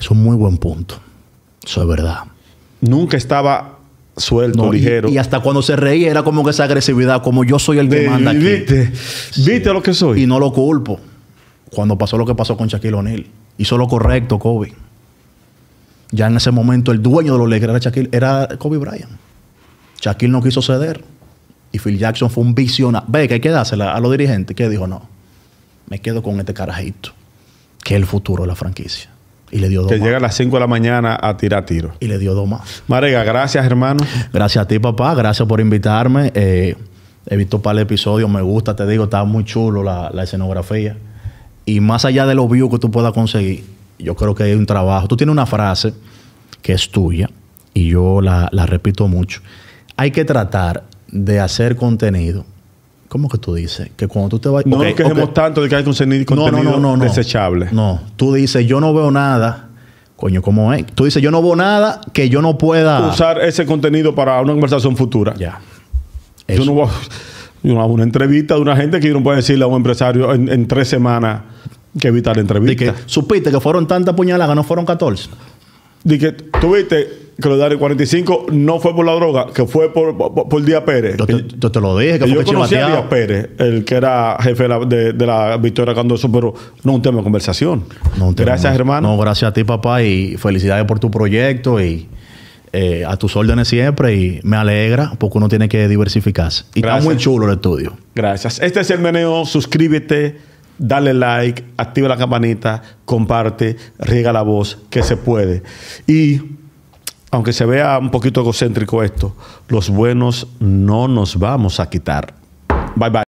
Es un muy buen punto. Eso es verdad. Nunca estaba suelto, ligero. Y, hasta cuando se reía era como que esa agresividad, como yo soy el que manda aquí. Viste, viste lo que soy. Y no lo culpo. Cuando pasó lo que pasó con Shaquille O'Neal. Hizo lo correcto, Kobe. Ya en ese momento el dueño de los Lakers era Shaquille, era Kobe Bryant. Shaquille no quiso ceder. Y Phil Jackson fue un visionario. Ve que hay que dársela a los dirigentes. Que dijo, no, me quedo con este carajito, que es el futuro de la franquicia. Y le dio dos Que llega a las 5 de la mañana a tirar tiro. Y le dio dos más. Marega, gracias, hermano. Gracias a ti, papá. Gracias por invitarme. Eh, he visto un par de episodios. Me gusta, te digo, está muy chulo la, escenografía. Y más allá de los views que tú puedas conseguir, yo creo que hay un trabajo. Tú tienes una frase que es tuya y yo la, la repito mucho. Hay que tratar de hacer contenido ¿Cómo que tú dices? Que cuando tú te vas... No nos quejemos tanto de que hay contenido, no, no, no, desechable. No, tú dices, yo no veo nada. Coño, ¿cómo es? Tú dices, yo no veo nada que yo no pueda... Usar ese contenido para una conversación futura. Ya. Yo no voy a... Una, una entrevista de una gente que yo no puedo decirle a un empresario en, tres semanas que evitar la entrevista. que, supiste que fueron tantas puñaladas, no fueron 14. Dice, tuviste que lo 45 no fue por la droga, que fue por, por, Díaz Pérez. Yo te, lo dije, que fue yo conocí a Díaz Pérez, el que era jefe de la, Victoria Candoso, pero no un tema de conversación. gracias, hermano. No, gracias a ti, papá, y felicidades por tu proyecto y eh, a tus órdenes siempre. Y me alegra porque uno tiene que diversificarse. Y está muy chulo el estudio. Gracias. Este es el meneo. Suscríbete, dale like, activa la campanita, comparte, riega la voz, que se puede. Y aunque se vea un poquito egocéntrico esto, los buenos no nos vamos a quitar. Bye bye.